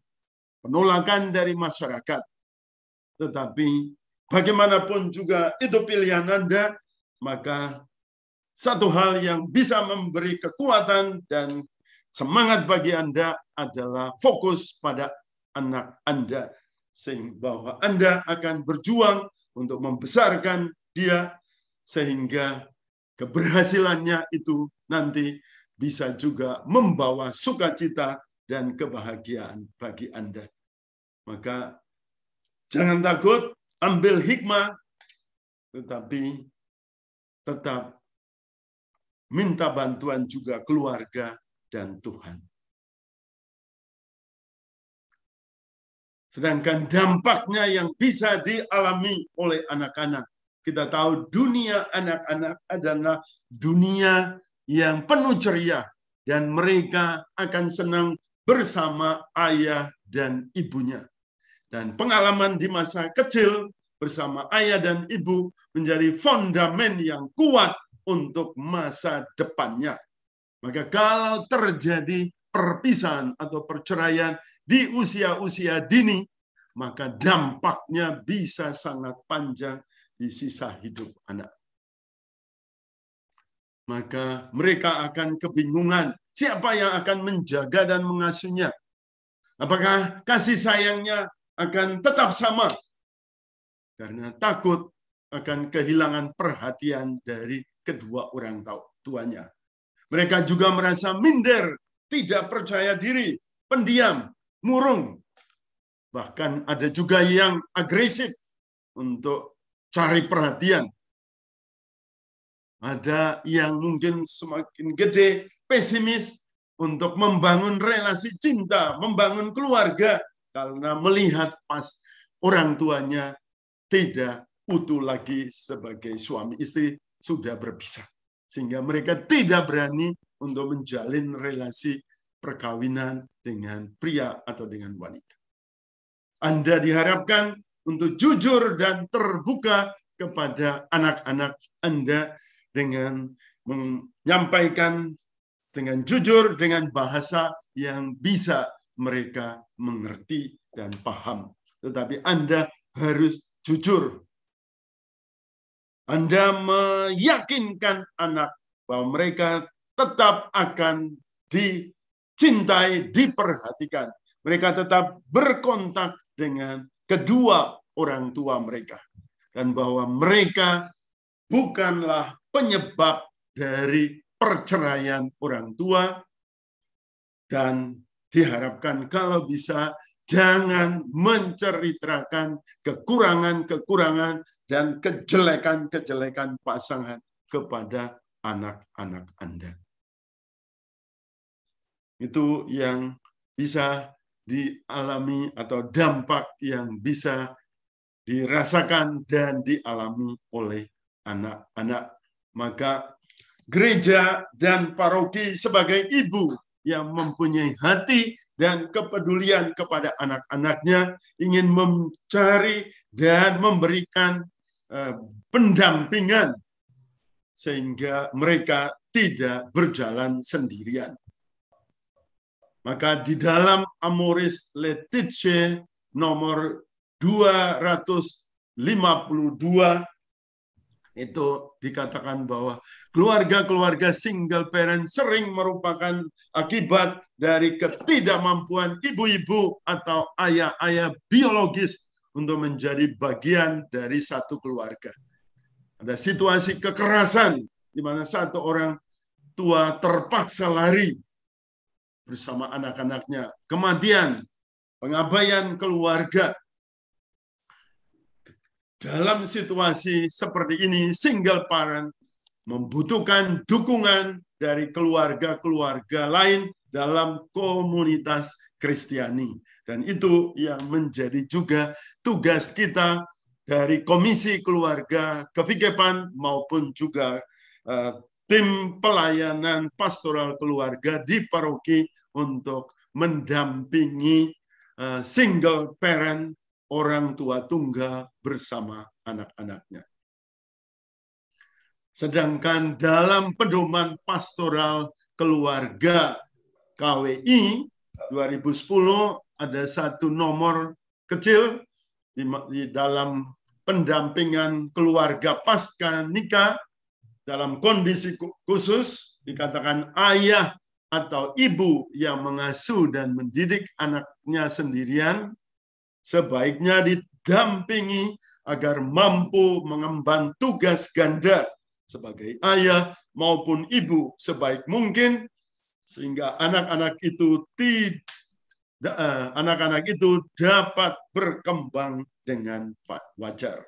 penolakan dari masyarakat. Tetapi bagaimanapun juga itu pilihan Anda, maka satu hal yang bisa memberi kekuatan dan semangat bagi Anda adalah fokus pada anak Anda. Sehingga bahwa Anda akan berjuang untuk membesarkan dia sehingga keberhasilannya itu nanti bisa juga membawa sukacita dan kebahagiaan bagi Anda. Maka Jangan takut, ambil hikmah, tetapi tetap minta bantuan juga keluarga dan Tuhan. Sedangkan dampaknya yang bisa dialami oleh anak-anak. Kita tahu dunia anak-anak adalah dunia yang penuh ceria. Dan mereka akan senang bersama ayah dan ibunya dan pengalaman di masa kecil bersama ayah dan ibu menjadi fondamen yang kuat untuk masa depannya. Maka kalau terjadi perpisahan atau perceraian di usia-usia dini, maka dampaknya bisa sangat panjang di sisa hidup anak. Maka mereka akan kebingungan siapa yang akan menjaga dan mengasuhnya. Apakah kasih sayangnya akan tetap sama karena takut akan kehilangan perhatian dari kedua orang tuanya. Mereka juga merasa minder, tidak percaya diri, pendiam, murung. Bahkan ada juga yang agresif untuk cari perhatian. Ada yang mungkin semakin gede, pesimis untuk membangun relasi cinta, membangun keluarga, karena melihat pas orang tuanya tidak utuh lagi sebagai suami istri sudah berpisah sehingga mereka tidak berani untuk menjalin relasi perkawinan dengan pria atau dengan wanita. Anda diharapkan untuk jujur dan terbuka kepada anak-anak Anda dengan menyampaikan dengan jujur dengan bahasa yang bisa mereka mengerti dan paham. Tetapi Anda harus jujur. Anda meyakinkan anak bahwa mereka tetap akan dicintai, diperhatikan. Mereka tetap berkontak dengan kedua orang tua mereka. Dan bahwa mereka bukanlah penyebab dari perceraian orang tua dan diharapkan kalau bisa jangan menceritakan kekurangan-kekurangan dan kejelekan-kejelekan pasangan kepada anak-anak Anda. Itu yang bisa dialami atau dampak yang bisa dirasakan dan dialami oleh anak-anak. Maka gereja dan paroki sebagai ibu yang mempunyai hati dan kepedulian kepada anak-anaknya, ingin mencari dan memberikan eh, pendampingan sehingga mereka tidak berjalan sendirian. Maka di dalam Amoris Letice nomor 252 itu dikatakan bahwa keluarga-keluarga single parent sering merupakan akibat dari ketidakmampuan ibu-ibu atau ayah-ayah biologis untuk menjadi bagian dari satu keluarga. Ada situasi kekerasan di mana satu orang tua terpaksa lari bersama anak-anaknya. Kematian, pengabaian keluarga, dalam situasi seperti ini, single parent membutuhkan dukungan dari keluarga-keluarga lain dalam komunitas Kristiani. Dan itu yang menjadi juga tugas kita dari Komisi Keluarga Kevikepan maupun juga uh, tim pelayanan pastoral keluarga di paroki untuk mendampingi uh, single parent orang tua tunggal bersama anak-anaknya. Sedangkan dalam pedoman pastoral keluarga KWI 2010 ada satu nomor kecil di, dalam pendampingan keluarga pasca nikah dalam kondisi khusus dikatakan ayah atau ibu yang mengasuh dan mendidik anaknya sendirian sebaiknya didampingi agar mampu mengemban tugas ganda sebagai ayah maupun ibu sebaik mungkin sehingga anak-anak itu eh, anak-anak itu dapat berkembang dengan wajar.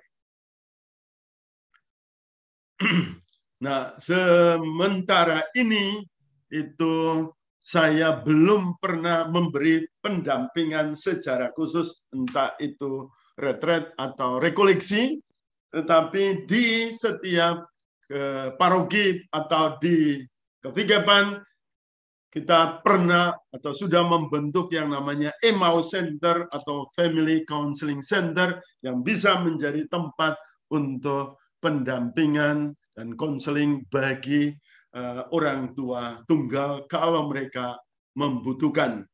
Nah, sementara ini itu saya belum pernah memberi pendampingan secara khusus, entah itu retret atau rekoleksi, tetapi di setiap eh, paroki atau di kevigapan kita pernah atau sudah membentuk yang namanya EMAU Center atau Family Counseling Center yang bisa menjadi tempat untuk pendampingan dan konseling bagi Eh, orang tua tunggal kalau mereka membutuhkan.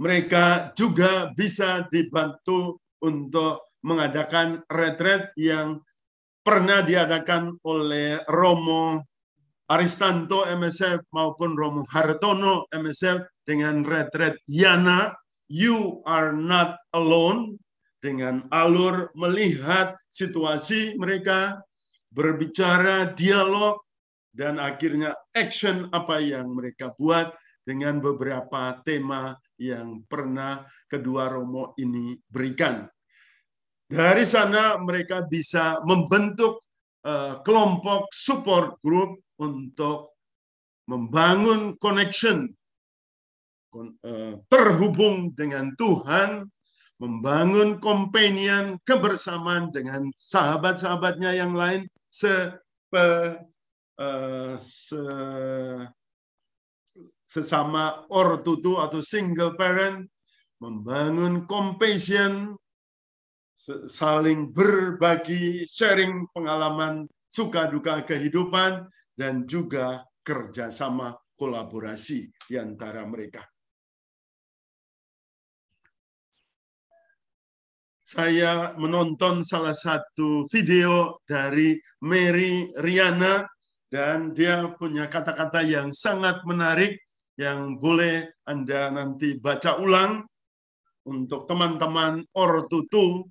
Mereka juga bisa dibantu untuk mengadakan retret yang pernah diadakan oleh Romo Aristanto MSF maupun Romo Hartono MSF dengan retret Yana You Are Not Alone dengan alur melihat situasi mereka berbicara, dialog, dan akhirnya action apa yang mereka buat dengan beberapa tema yang pernah kedua Romo ini berikan. Dari sana mereka bisa membentuk eh, kelompok support group untuk membangun connection eh, terhubung dengan Tuhan, membangun companion kebersamaan dengan sahabat-sahabatnya yang lain sepe, uh, se, sesama ortutu atau single parent, membangun compassion, saling berbagi, sharing pengalaman suka duka kehidupan, dan juga kerjasama kolaborasi di antara mereka. saya menonton salah satu video dari Mary Riana dan dia punya kata-kata yang sangat menarik yang boleh Anda nanti baca ulang untuk teman-teman ortutu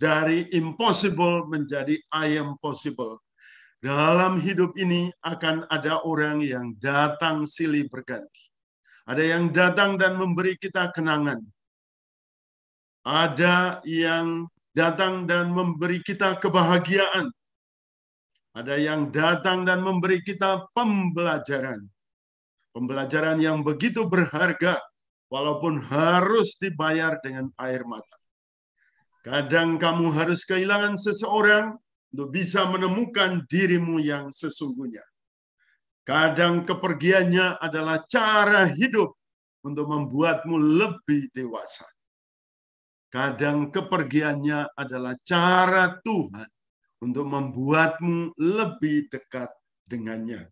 dari impossible menjadi I am possible. Dalam hidup ini akan ada orang yang datang silih berganti. Ada yang datang dan memberi kita kenangan. Ada yang datang dan memberi kita kebahagiaan. Ada yang datang dan memberi kita pembelajaran. Pembelajaran yang begitu berharga, walaupun harus dibayar dengan air mata. Kadang kamu harus kehilangan seseorang untuk bisa menemukan dirimu yang sesungguhnya. Kadang kepergiannya adalah cara hidup untuk membuatmu lebih dewasa. Kadang kepergiannya adalah cara Tuhan untuk membuatmu lebih dekat dengannya.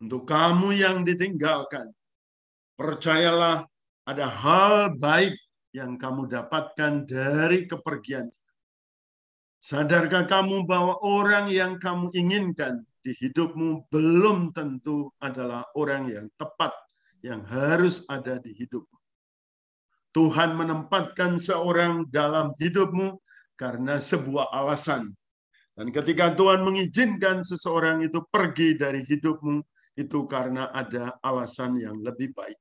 Untuk kamu yang ditinggalkan, percayalah ada hal baik yang kamu dapatkan dari kepergian. Sadarkah kamu bahwa orang yang kamu inginkan di hidupmu belum tentu adalah orang yang tepat yang harus ada di hidupmu. Tuhan menempatkan seorang dalam hidupmu karena sebuah alasan. Dan ketika Tuhan mengizinkan seseorang itu pergi dari hidupmu, itu karena ada alasan yang lebih baik.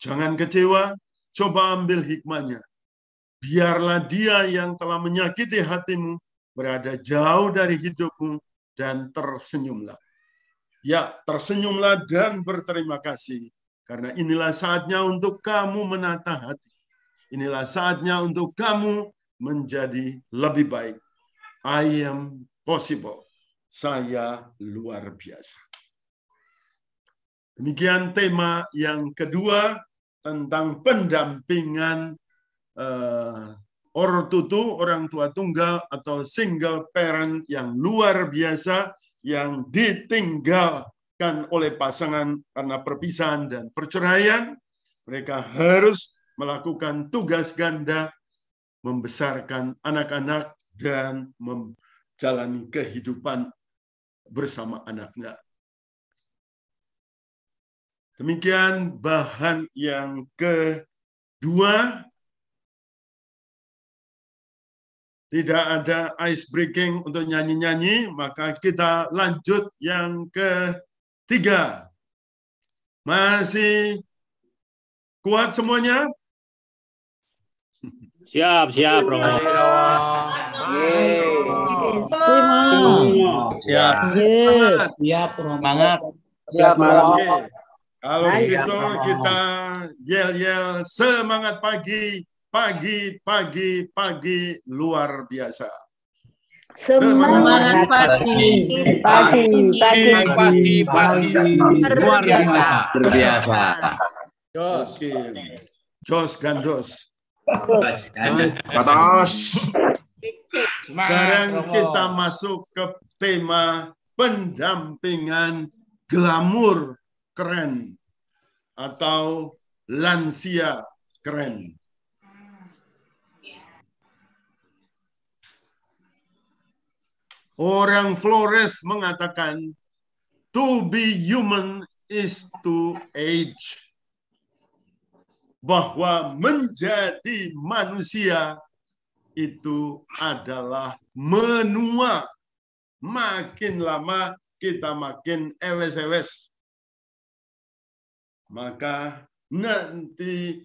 Jangan kecewa, coba ambil hikmahnya. Biarlah dia yang telah menyakiti hatimu berada jauh dari hidupmu dan tersenyumlah. Ya, tersenyumlah dan berterima kasih karena inilah saatnya untuk kamu menata hati. Inilah saatnya untuk kamu menjadi lebih baik. I am possible. Saya luar biasa. Demikian tema yang kedua tentang pendampingan uh, eh, ortutu orang tua tunggal atau single parent yang luar biasa yang ditinggal disebabkan oleh pasangan karena perpisahan dan perceraian, mereka harus melakukan tugas ganda membesarkan anak-anak dan menjalani kehidupan bersama anaknya. Demikian bahan yang kedua. Tidak ada ice breaking untuk nyanyi-nyanyi, maka kita lanjut yang ke tiga. Masih kuat semuanya? Siap, siap, Romo. Siap. Siap, Romo. Semangat. Siap, Romo. Kalau begitu kita yel-yel semangat pagi, pagi, pagi, pagi luar biasa. Semangat pagi. Pagi, pagi, pagi, pagi. Luar biasa. Luar biasa. Oke. Jos gandos. Gandos. Sekarang kita masuk ke tema pendampingan glamur keren atau lansia keren. Orang Flores mengatakan, to be human is to age. Bahwa menjadi manusia itu adalah menua. Makin lama kita makin ewes-ewes. Maka nanti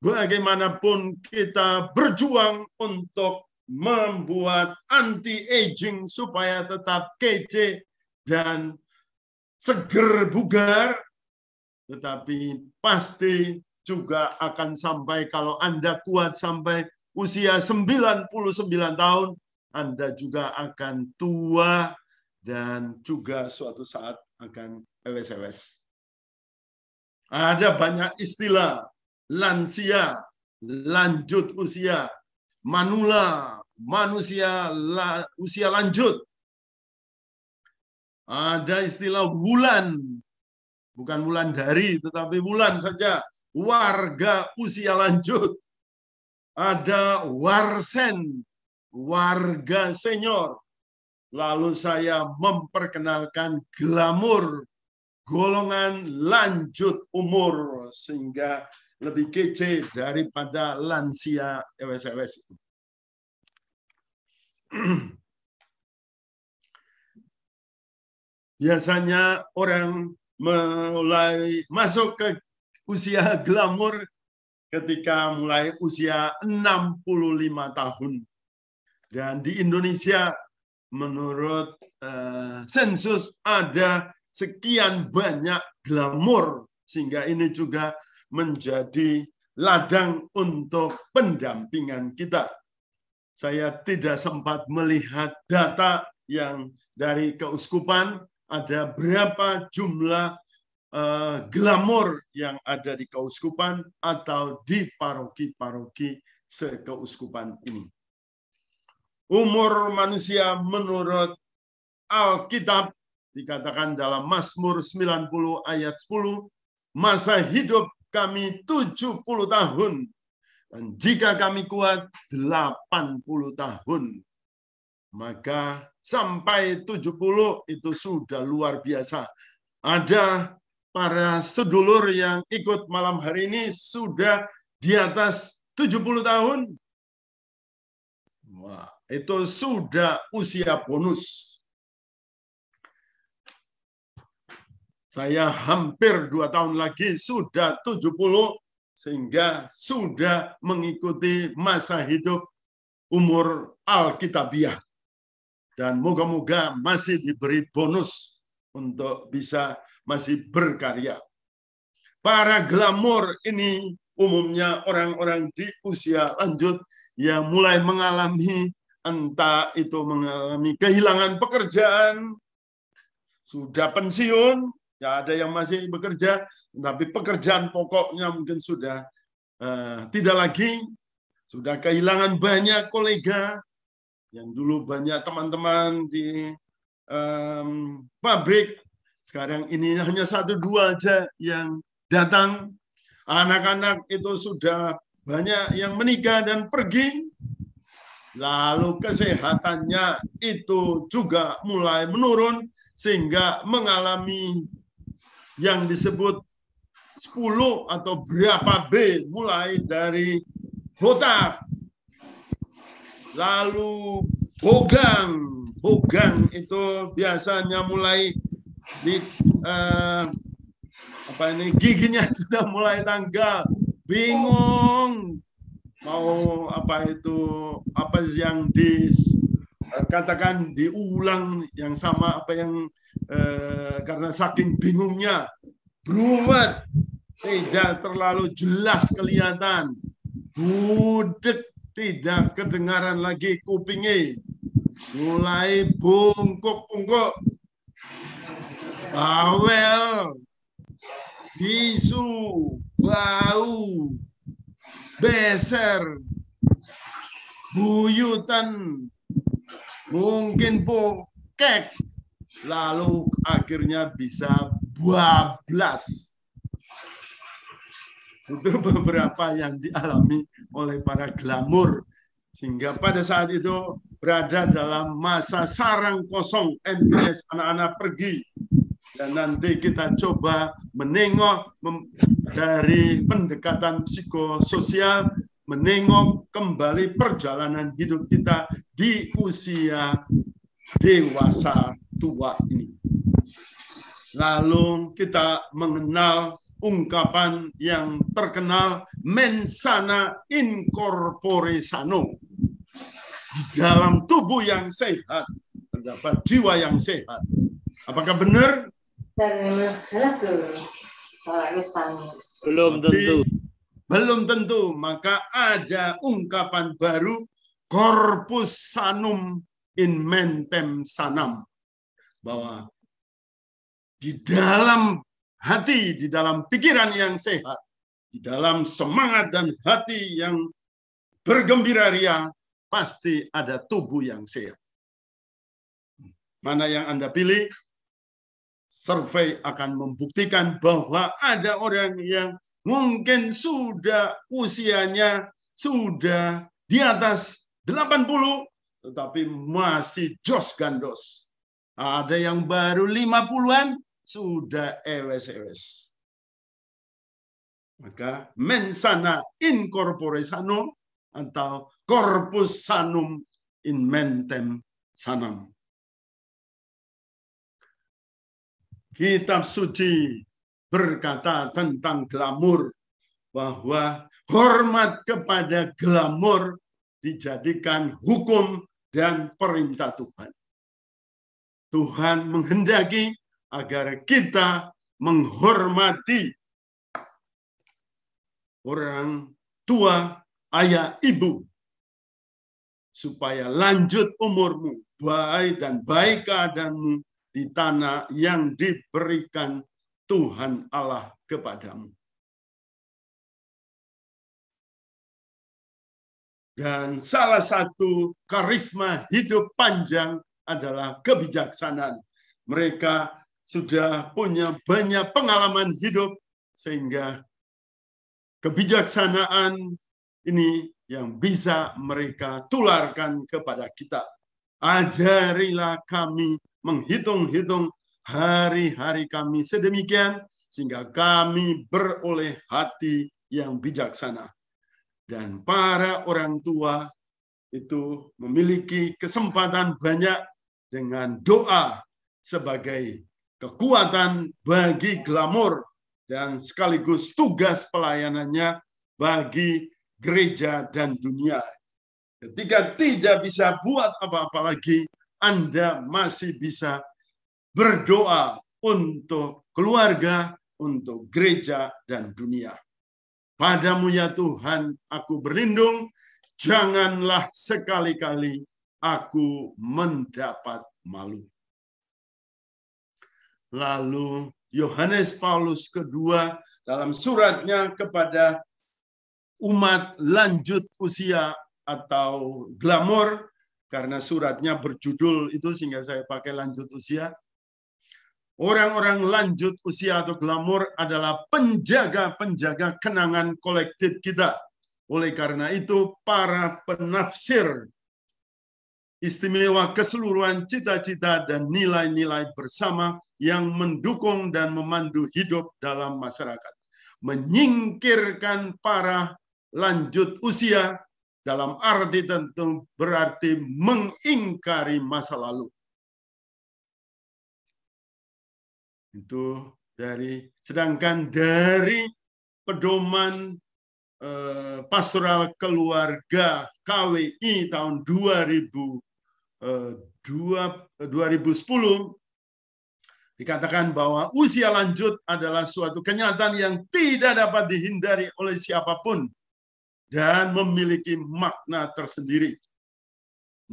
bagaimanapun kita berjuang untuk membuat anti-aging supaya tetap kece dan seger bugar, tetapi pasti juga akan sampai kalau Anda kuat sampai usia 99 tahun, Anda juga akan tua dan juga suatu saat akan ewes-ewes. Ada banyak istilah lansia, lanjut usia, manula, manusia la, usia lanjut. Ada istilah bulan, bukan bulan dari, tetapi bulan saja. Warga usia lanjut. Ada warsen, warga senior. Lalu saya memperkenalkan glamur golongan lanjut umur sehingga lebih kece daripada lansia EWS-EWS itu. Biasanya orang mulai masuk ke usia glamor ketika mulai usia 65 tahun. Dan di Indonesia menurut uh, sensus ada sekian banyak glamor sehingga ini juga menjadi ladang untuk pendampingan kita saya tidak sempat melihat data yang dari keuskupan ada berapa jumlah uh, glamor yang ada di keuskupan atau di paroki-paroki sekeuskupan ini. Umur manusia menurut Alkitab dikatakan dalam Mazmur 90 ayat 10, masa hidup kami 70 tahun dan jika kami kuat 80 tahun, maka sampai 70 itu sudah luar biasa. Ada para sedulur yang ikut malam hari ini sudah di atas 70 tahun. Wah, itu sudah usia bonus. Saya hampir dua tahun lagi sudah 70 sehingga sudah mengikuti masa hidup umur Alkitabiah. Dan moga-moga masih diberi bonus untuk bisa masih berkarya. Para glamor ini umumnya orang-orang di usia lanjut yang mulai mengalami entah itu mengalami kehilangan pekerjaan, sudah pensiun, Ya ada yang masih bekerja, tapi pekerjaan pokoknya mungkin sudah uh, tidak lagi, sudah kehilangan banyak kolega yang dulu banyak teman-teman di um, pabrik. Sekarang ini hanya satu dua aja yang datang. Anak-anak itu sudah banyak yang menikah dan pergi. Lalu kesehatannya itu juga mulai menurun sehingga mengalami yang disebut 10 atau berapa B mulai dari botak lalu bogang bogang itu biasanya mulai di eh, apa ini giginya sudah mulai tanggal bingung mau apa itu apa yang di Eh, katakan diulang yang sama apa yang uh, karena saking bingungnya berubah tidak terlalu jelas kelihatan budek tidak kedengaran lagi kupingnya mulai bungkuk-bungkuk bawel bisu bau beser buyutan mungkin bokek, lalu akhirnya bisa bablas. Itu beberapa yang dialami oleh para glamur. Sehingga pada saat itu berada dalam masa sarang kosong MBS anak-anak pergi. Dan nanti kita coba menengok dari pendekatan psikososial menengok kembali perjalanan hidup kita di usia dewasa tua ini. Lalu kita mengenal ungkapan yang terkenal mensana incorpore sano. Di dalam tubuh yang sehat terdapat jiwa yang sehat. Apakah benar? Belum tentu. Belum tentu, maka ada ungkapan baru korpus sanum in mentem sanam. Bahwa di dalam hati, di dalam pikiran yang sehat, di dalam semangat dan hati yang bergembira ria, pasti ada tubuh yang sehat. Mana yang Anda pilih? Survei akan membuktikan bahwa ada orang yang mungkin sudah usianya sudah di atas 80 tetapi masih jos gandos. Ada yang baru 50-an sudah ewes-ewes. Maka mensana incorpore sanum atau corpus sanum in mentem sanam. Kitab suci berkata tentang glamor bahwa hormat kepada glamor dijadikan hukum dan perintah Tuhan. Tuhan menghendaki agar kita menghormati orang tua, ayah, ibu, supaya lanjut umurmu, baik dan baik keadaanmu di tanah yang diberikan Tuhan Allah kepadamu. Dan salah satu karisma hidup panjang adalah kebijaksanaan. Mereka sudah punya banyak pengalaman hidup sehingga kebijaksanaan ini yang bisa mereka tularkan kepada kita. Ajarilah kami menghitung-hitung hari-hari kami sedemikian sehingga kami beroleh hati yang bijaksana. Dan para orang tua itu memiliki kesempatan banyak dengan doa sebagai kekuatan bagi glamor dan sekaligus tugas pelayanannya bagi gereja dan dunia. Ketika tidak bisa buat apa-apa lagi, Anda masih bisa berdoa untuk keluarga, untuk gereja dan dunia. Padamu ya Tuhan, aku berlindung, janganlah sekali-kali aku mendapat malu. Lalu Yohanes Paulus kedua dalam suratnya kepada umat lanjut usia atau glamor, karena suratnya berjudul itu sehingga saya pakai lanjut usia, Orang-orang lanjut usia atau glamor adalah penjaga-penjaga kenangan kolektif kita. Oleh karena itu, para penafsir istimewa keseluruhan cita-cita dan nilai-nilai bersama yang mendukung dan memandu hidup dalam masyarakat. Menyingkirkan para lanjut usia dalam arti tentu berarti mengingkari masa lalu Itu dari sedangkan dari pedoman eh, pastoral keluarga KWI tahun 2000 2010 eh, eh, dikatakan bahwa usia lanjut adalah suatu kenyataan yang tidak dapat dihindari oleh siapapun dan memiliki makna tersendiri.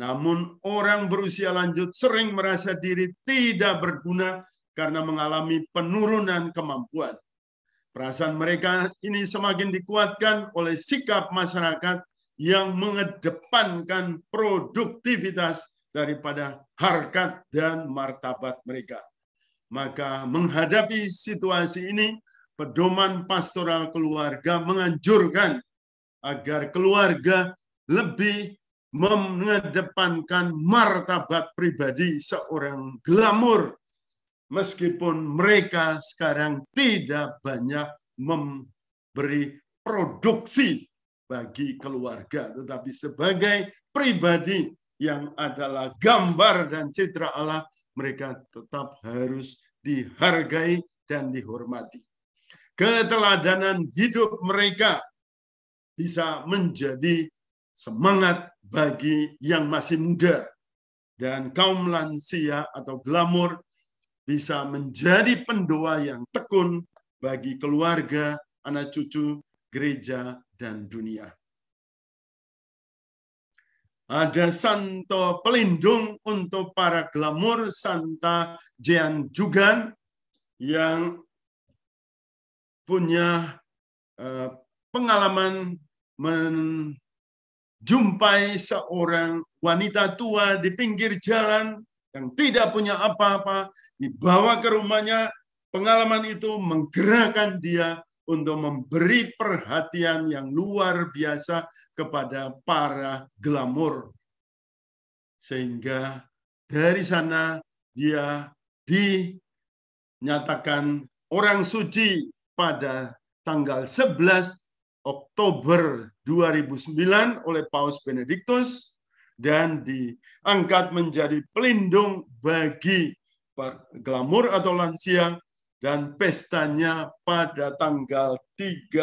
Namun orang berusia lanjut sering merasa diri tidak berguna karena mengalami penurunan kemampuan. Perasaan mereka ini semakin dikuatkan oleh sikap masyarakat yang mengedepankan produktivitas daripada harkat dan martabat mereka. Maka menghadapi situasi ini, pedoman pastoral keluarga menganjurkan agar keluarga lebih mengedepankan martabat pribadi seorang glamor meskipun mereka sekarang tidak banyak memberi produksi bagi keluarga, tetapi sebagai pribadi yang adalah gambar dan citra Allah, mereka tetap harus dihargai dan dihormati. Keteladanan hidup mereka bisa menjadi semangat bagi yang masih muda dan kaum lansia atau glamor bisa menjadi pendoa yang tekun bagi keluarga, anak cucu, gereja, dan dunia. Ada santo pelindung untuk para glamur Santa Jean Jugan yang punya eh, pengalaman menjumpai seorang wanita tua di pinggir jalan yang tidak punya apa-apa, dibawa ke rumahnya, pengalaman itu menggerakkan dia untuk memberi perhatian yang luar biasa kepada para glamor. Sehingga dari sana dia dinyatakan orang suci pada tanggal 11 Oktober 2009 oleh Paus Benediktus dan diangkat menjadi pelindung bagi glamor atau lansia dan pestanya pada tanggal 30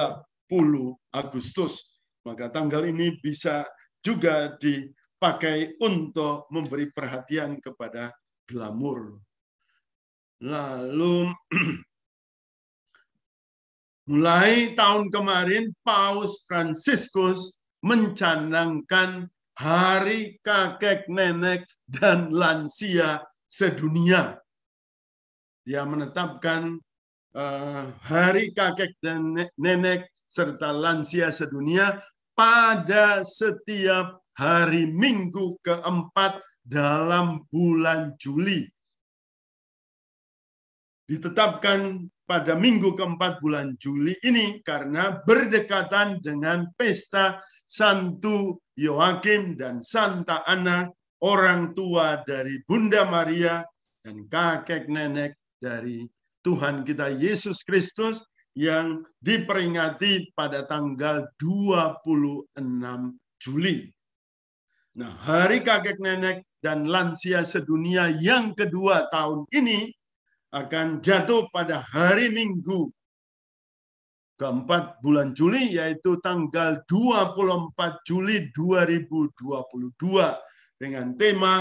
Agustus. Maka tanggal ini bisa juga dipakai untuk memberi perhatian kepada glamor. Lalu mulai tahun kemarin Paus Franciscus mencanangkan hari kakek nenek dan lansia sedunia. Dia menetapkan uh, hari kakek dan nenek serta lansia sedunia pada setiap hari Minggu keempat dalam bulan Juli. Ditetapkan pada minggu keempat bulan Juli ini karena berdekatan dengan pesta Santo Yoakim dan Santa Ana, orang tua dari Bunda Maria dan kakek nenek dari Tuhan kita Yesus Kristus yang diperingati pada tanggal 26 Juli. Nah, hari kakek nenek dan lansia sedunia yang kedua tahun ini akan jatuh pada hari Minggu keempat bulan Juli yaitu tanggal 24 Juli 2022 dengan tema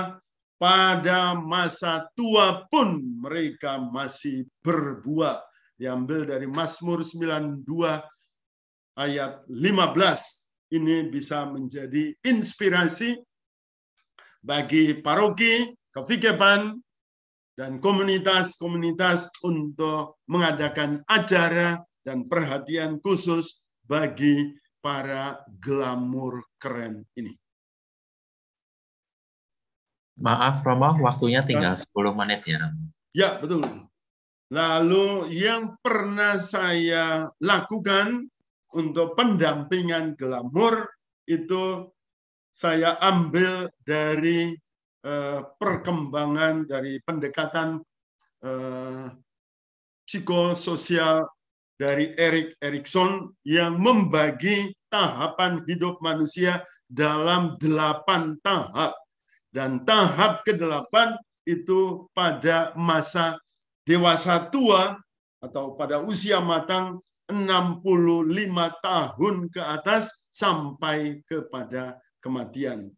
pada masa tua pun mereka masih berbuah diambil dari Mazmur 92 ayat 15 ini bisa menjadi inspirasi bagi paroki, kefikiran, dan komunitas-komunitas untuk mengadakan acara dan perhatian khusus bagi para glamour keren ini. Maaf Romo, waktunya tinggal 10 menit ya. Ya, betul. Lalu yang pernah saya lakukan untuk pendampingan glamour itu saya ambil dari eh, perkembangan dari pendekatan eh, psikososial dari Erik Erikson yang membagi tahapan hidup manusia dalam delapan tahap. Dan tahap ke-8 itu pada masa dewasa tua atau pada usia matang 65 tahun ke atas sampai kepada kematian.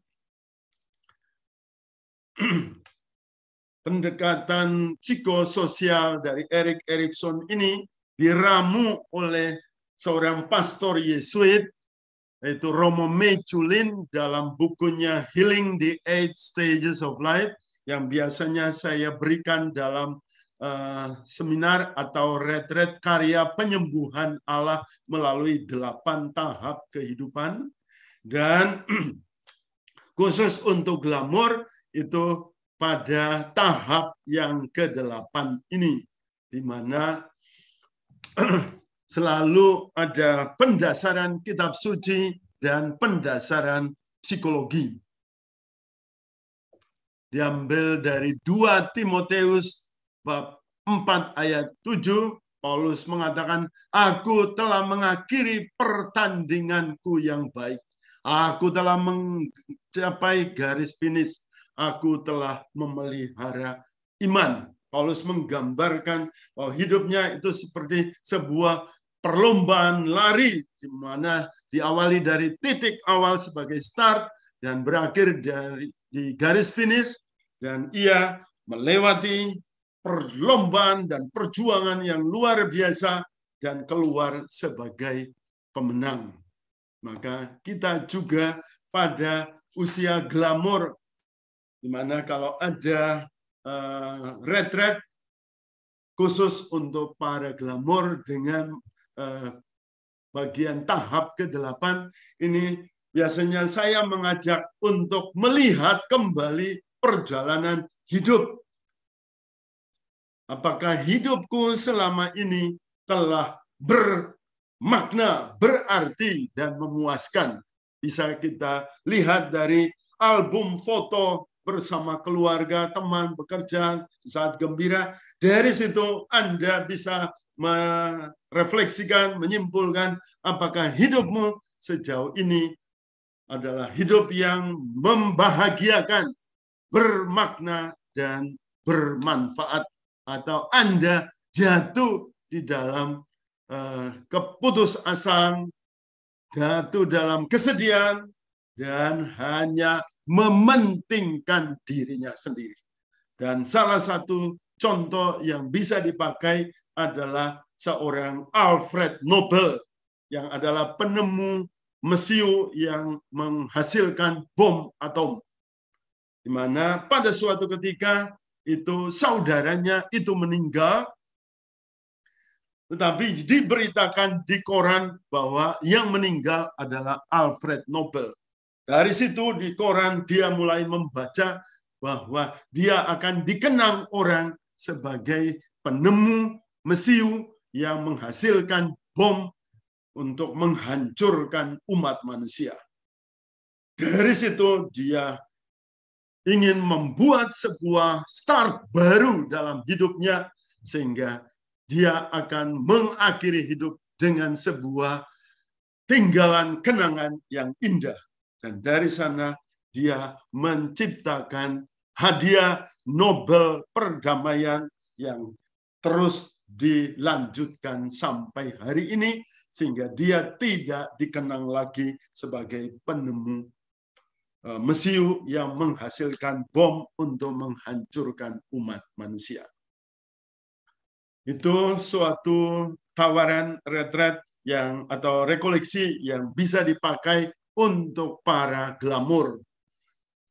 Pendekatan psikososial dari Erik Erikson ini diramu oleh seorang pastor Yesuit yaitu Romo Meculin dalam bukunya Healing the Eight Stages of Life yang biasanya saya berikan dalam uh, seminar atau retret karya penyembuhan Allah melalui delapan tahap kehidupan dan khusus untuk Glamour itu pada tahap yang ke-8 ini di mana selalu ada pendasaran kitab suci dan pendasaran psikologi. Diambil dari 2 Timoteus bab 4 ayat 7, Paulus mengatakan, Aku telah mengakhiri pertandinganku yang baik. Aku telah mencapai garis finish. Aku telah memelihara iman. Paulus menggambarkan bahwa hidupnya itu seperti sebuah perlombaan lari di mana diawali dari titik awal sebagai start dan berakhir dari di garis finish dan ia melewati perlombaan dan perjuangan yang luar biasa dan keluar sebagai pemenang. Maka kita juga pada usia glamor di mana kalau ada uh, eh, retret khusus untuk para glamor dengan uh, bagian tahap ke-8 ini biasanya saya mengajak untuk melihat kembali perjalanan hidup. Apakah hidupku selama ini telah bermakna, berarti, dan memuaskan? Bisa kita lihat dari album foto bersama keluarga, teman, bekerja, saat gembira. Dari situ Anda bisa merefleksikan, menyimpulkan apakah hidupmu sejauh ini adalah hidup yang membahagiakan, bermakna dan bermanfaat atau Anda jatuh di dalam uh, keputusasaan, jatuh dalam kesedihan dan hanya mementingkan dirinya sendiri. Dan salah satu contoh yang bisa dipakai adalah seorang Alfred Nobel yang adalah penemu mesiu yang menghasilkan bom atom. Di mana pada suatu ketika itu saudaranya itu meninggal tetapi diberitakan di koran bahwa yang meninggal adalah Alfred Nobel. Dari situ di koran dia mulai membaca bahwa dia akan dikenang orang sebagai penemu mesiu yang menghasilkan bom untuk menghancurkan umat manusia. Dari situ dia ingin membuat sebuah start baru dalam hidupnya sehingga dia akan mengakhiri hidup dengan sebuah tinggalan kenangan yang indah. Dan dari sana dia menciptakan hadiah Nobel perdamaian yang terus dilanjutkan sampai hari ini sehingga dia tidak dikenang lagi sebagai penemu e, mesiu yang menghasilkan bom untuk menghancurkan umat manusia. Itu suatu tawaran retret yang atau rekoleksi yang bisa dipakai untuk para glamor.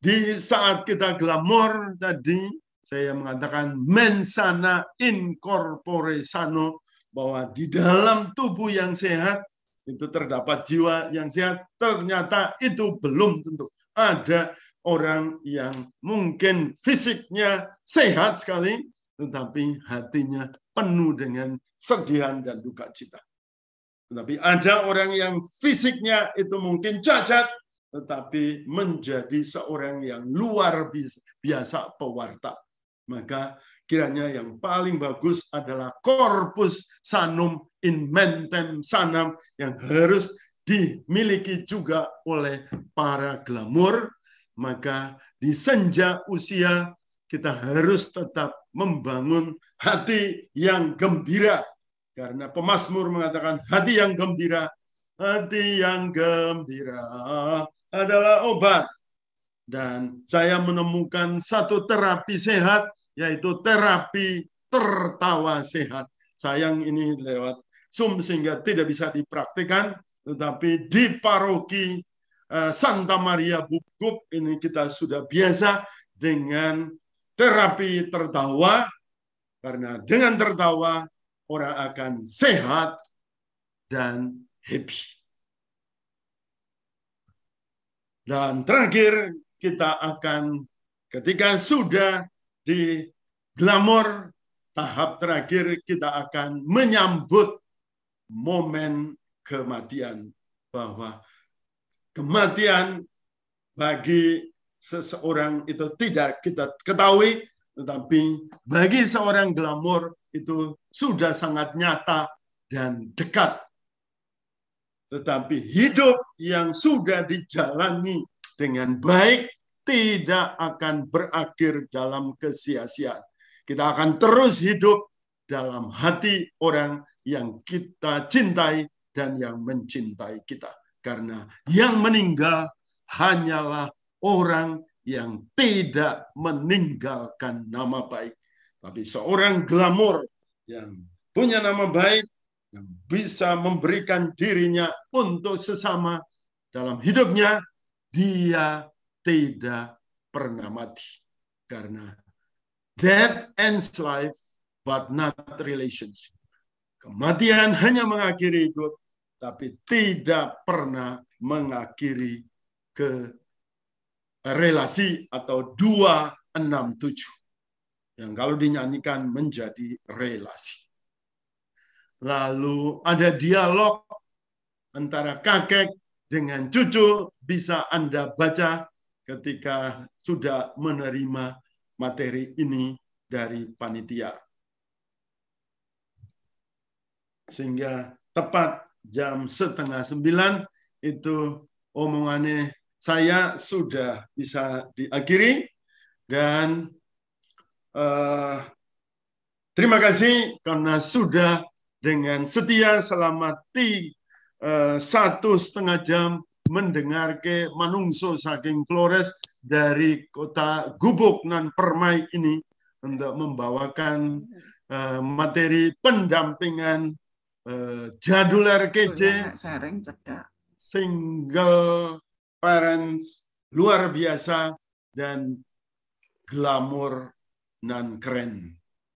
Di saat kita glamor tadi, saya mengatakan mensana incorpore sano, bahwa di dalam tubuh yang sehat, itu terdapat jiwa yang sehat, ternyata itu belum tentu. Ada orang yang mungkin fisiknya sehat sekali, tetapi hatinya penuh dengan sedihan dan duka cita. Tetapi ada orang yang fisiknya itu mungkin cacat, tetapi menjadi seorang yang luar biasa pewarta. Maka kiranya yang paling bagus adalah korpus sanum in mentem sanam yang harus dimiliki juga oleh para glamor. Maka di senja usia kita harus tetap membangun hati yang gembira karena pemazmur mengatakan hati yang gembira, hati yang gembira adalah obat. Dan saya menemukan satu terapi sehat, yaitu terapi tertawa sehat. Sayang ini lewat Zoom sehingga tidak bisa dipraktikkan, tetapi di paroki eh, Santa Maria Bukup ini kita sudah biasa dengan terapi tertawa karena dengan tertawa orang akan sehat dan happy. Dan terakhir, kita akan ketika sudah di glamor tahap terakhir kita akan menyambut momen kematian bahwa kematian bagi seseorang itu tidak kita ketahui tetapi bagi seorang glamor itu sudah sangat nyata dan dekat. Tetapi hidup yang sudah dijalani dengan baik tidak akan berakhir dalam kesia Kita akan terus hidup dalam hati orang yang kita cintai dan yang mencintai kita. Karena yang meninggal hanyalah orang yang tidak meninggalkan nama baik. Tapi seorang glamor yang punya nama baik, yang bisa memberikan dirinya untuk sesama dalam hidupnya, dia tidak pernah mati. Karena death ends life, but not relationship. Kematian hanya mengakhiri hidup, tapi tidak pernah mengakhiri ke relasi atau 267 yang kalau dinyanyikan menjadi relasi. Lalu ada dialog antara kakek dengan cucu bisa Anda baca ketika sudah menerima materi ini dari panitia. Sehingga tepat jam setengah sembilan itu omongannya saya sudah bisa diakhiri dan uh, terima kasih karena sudah dengan setia selama ti, uh, eh, satu setengah jam mendengar ke manungso saking Flores dari kota Gubuk nan Permai ini untuk membawakan uh, materi pendampingan uh, jaduler kece ya, single parents luar biasa dan glamor dan keren.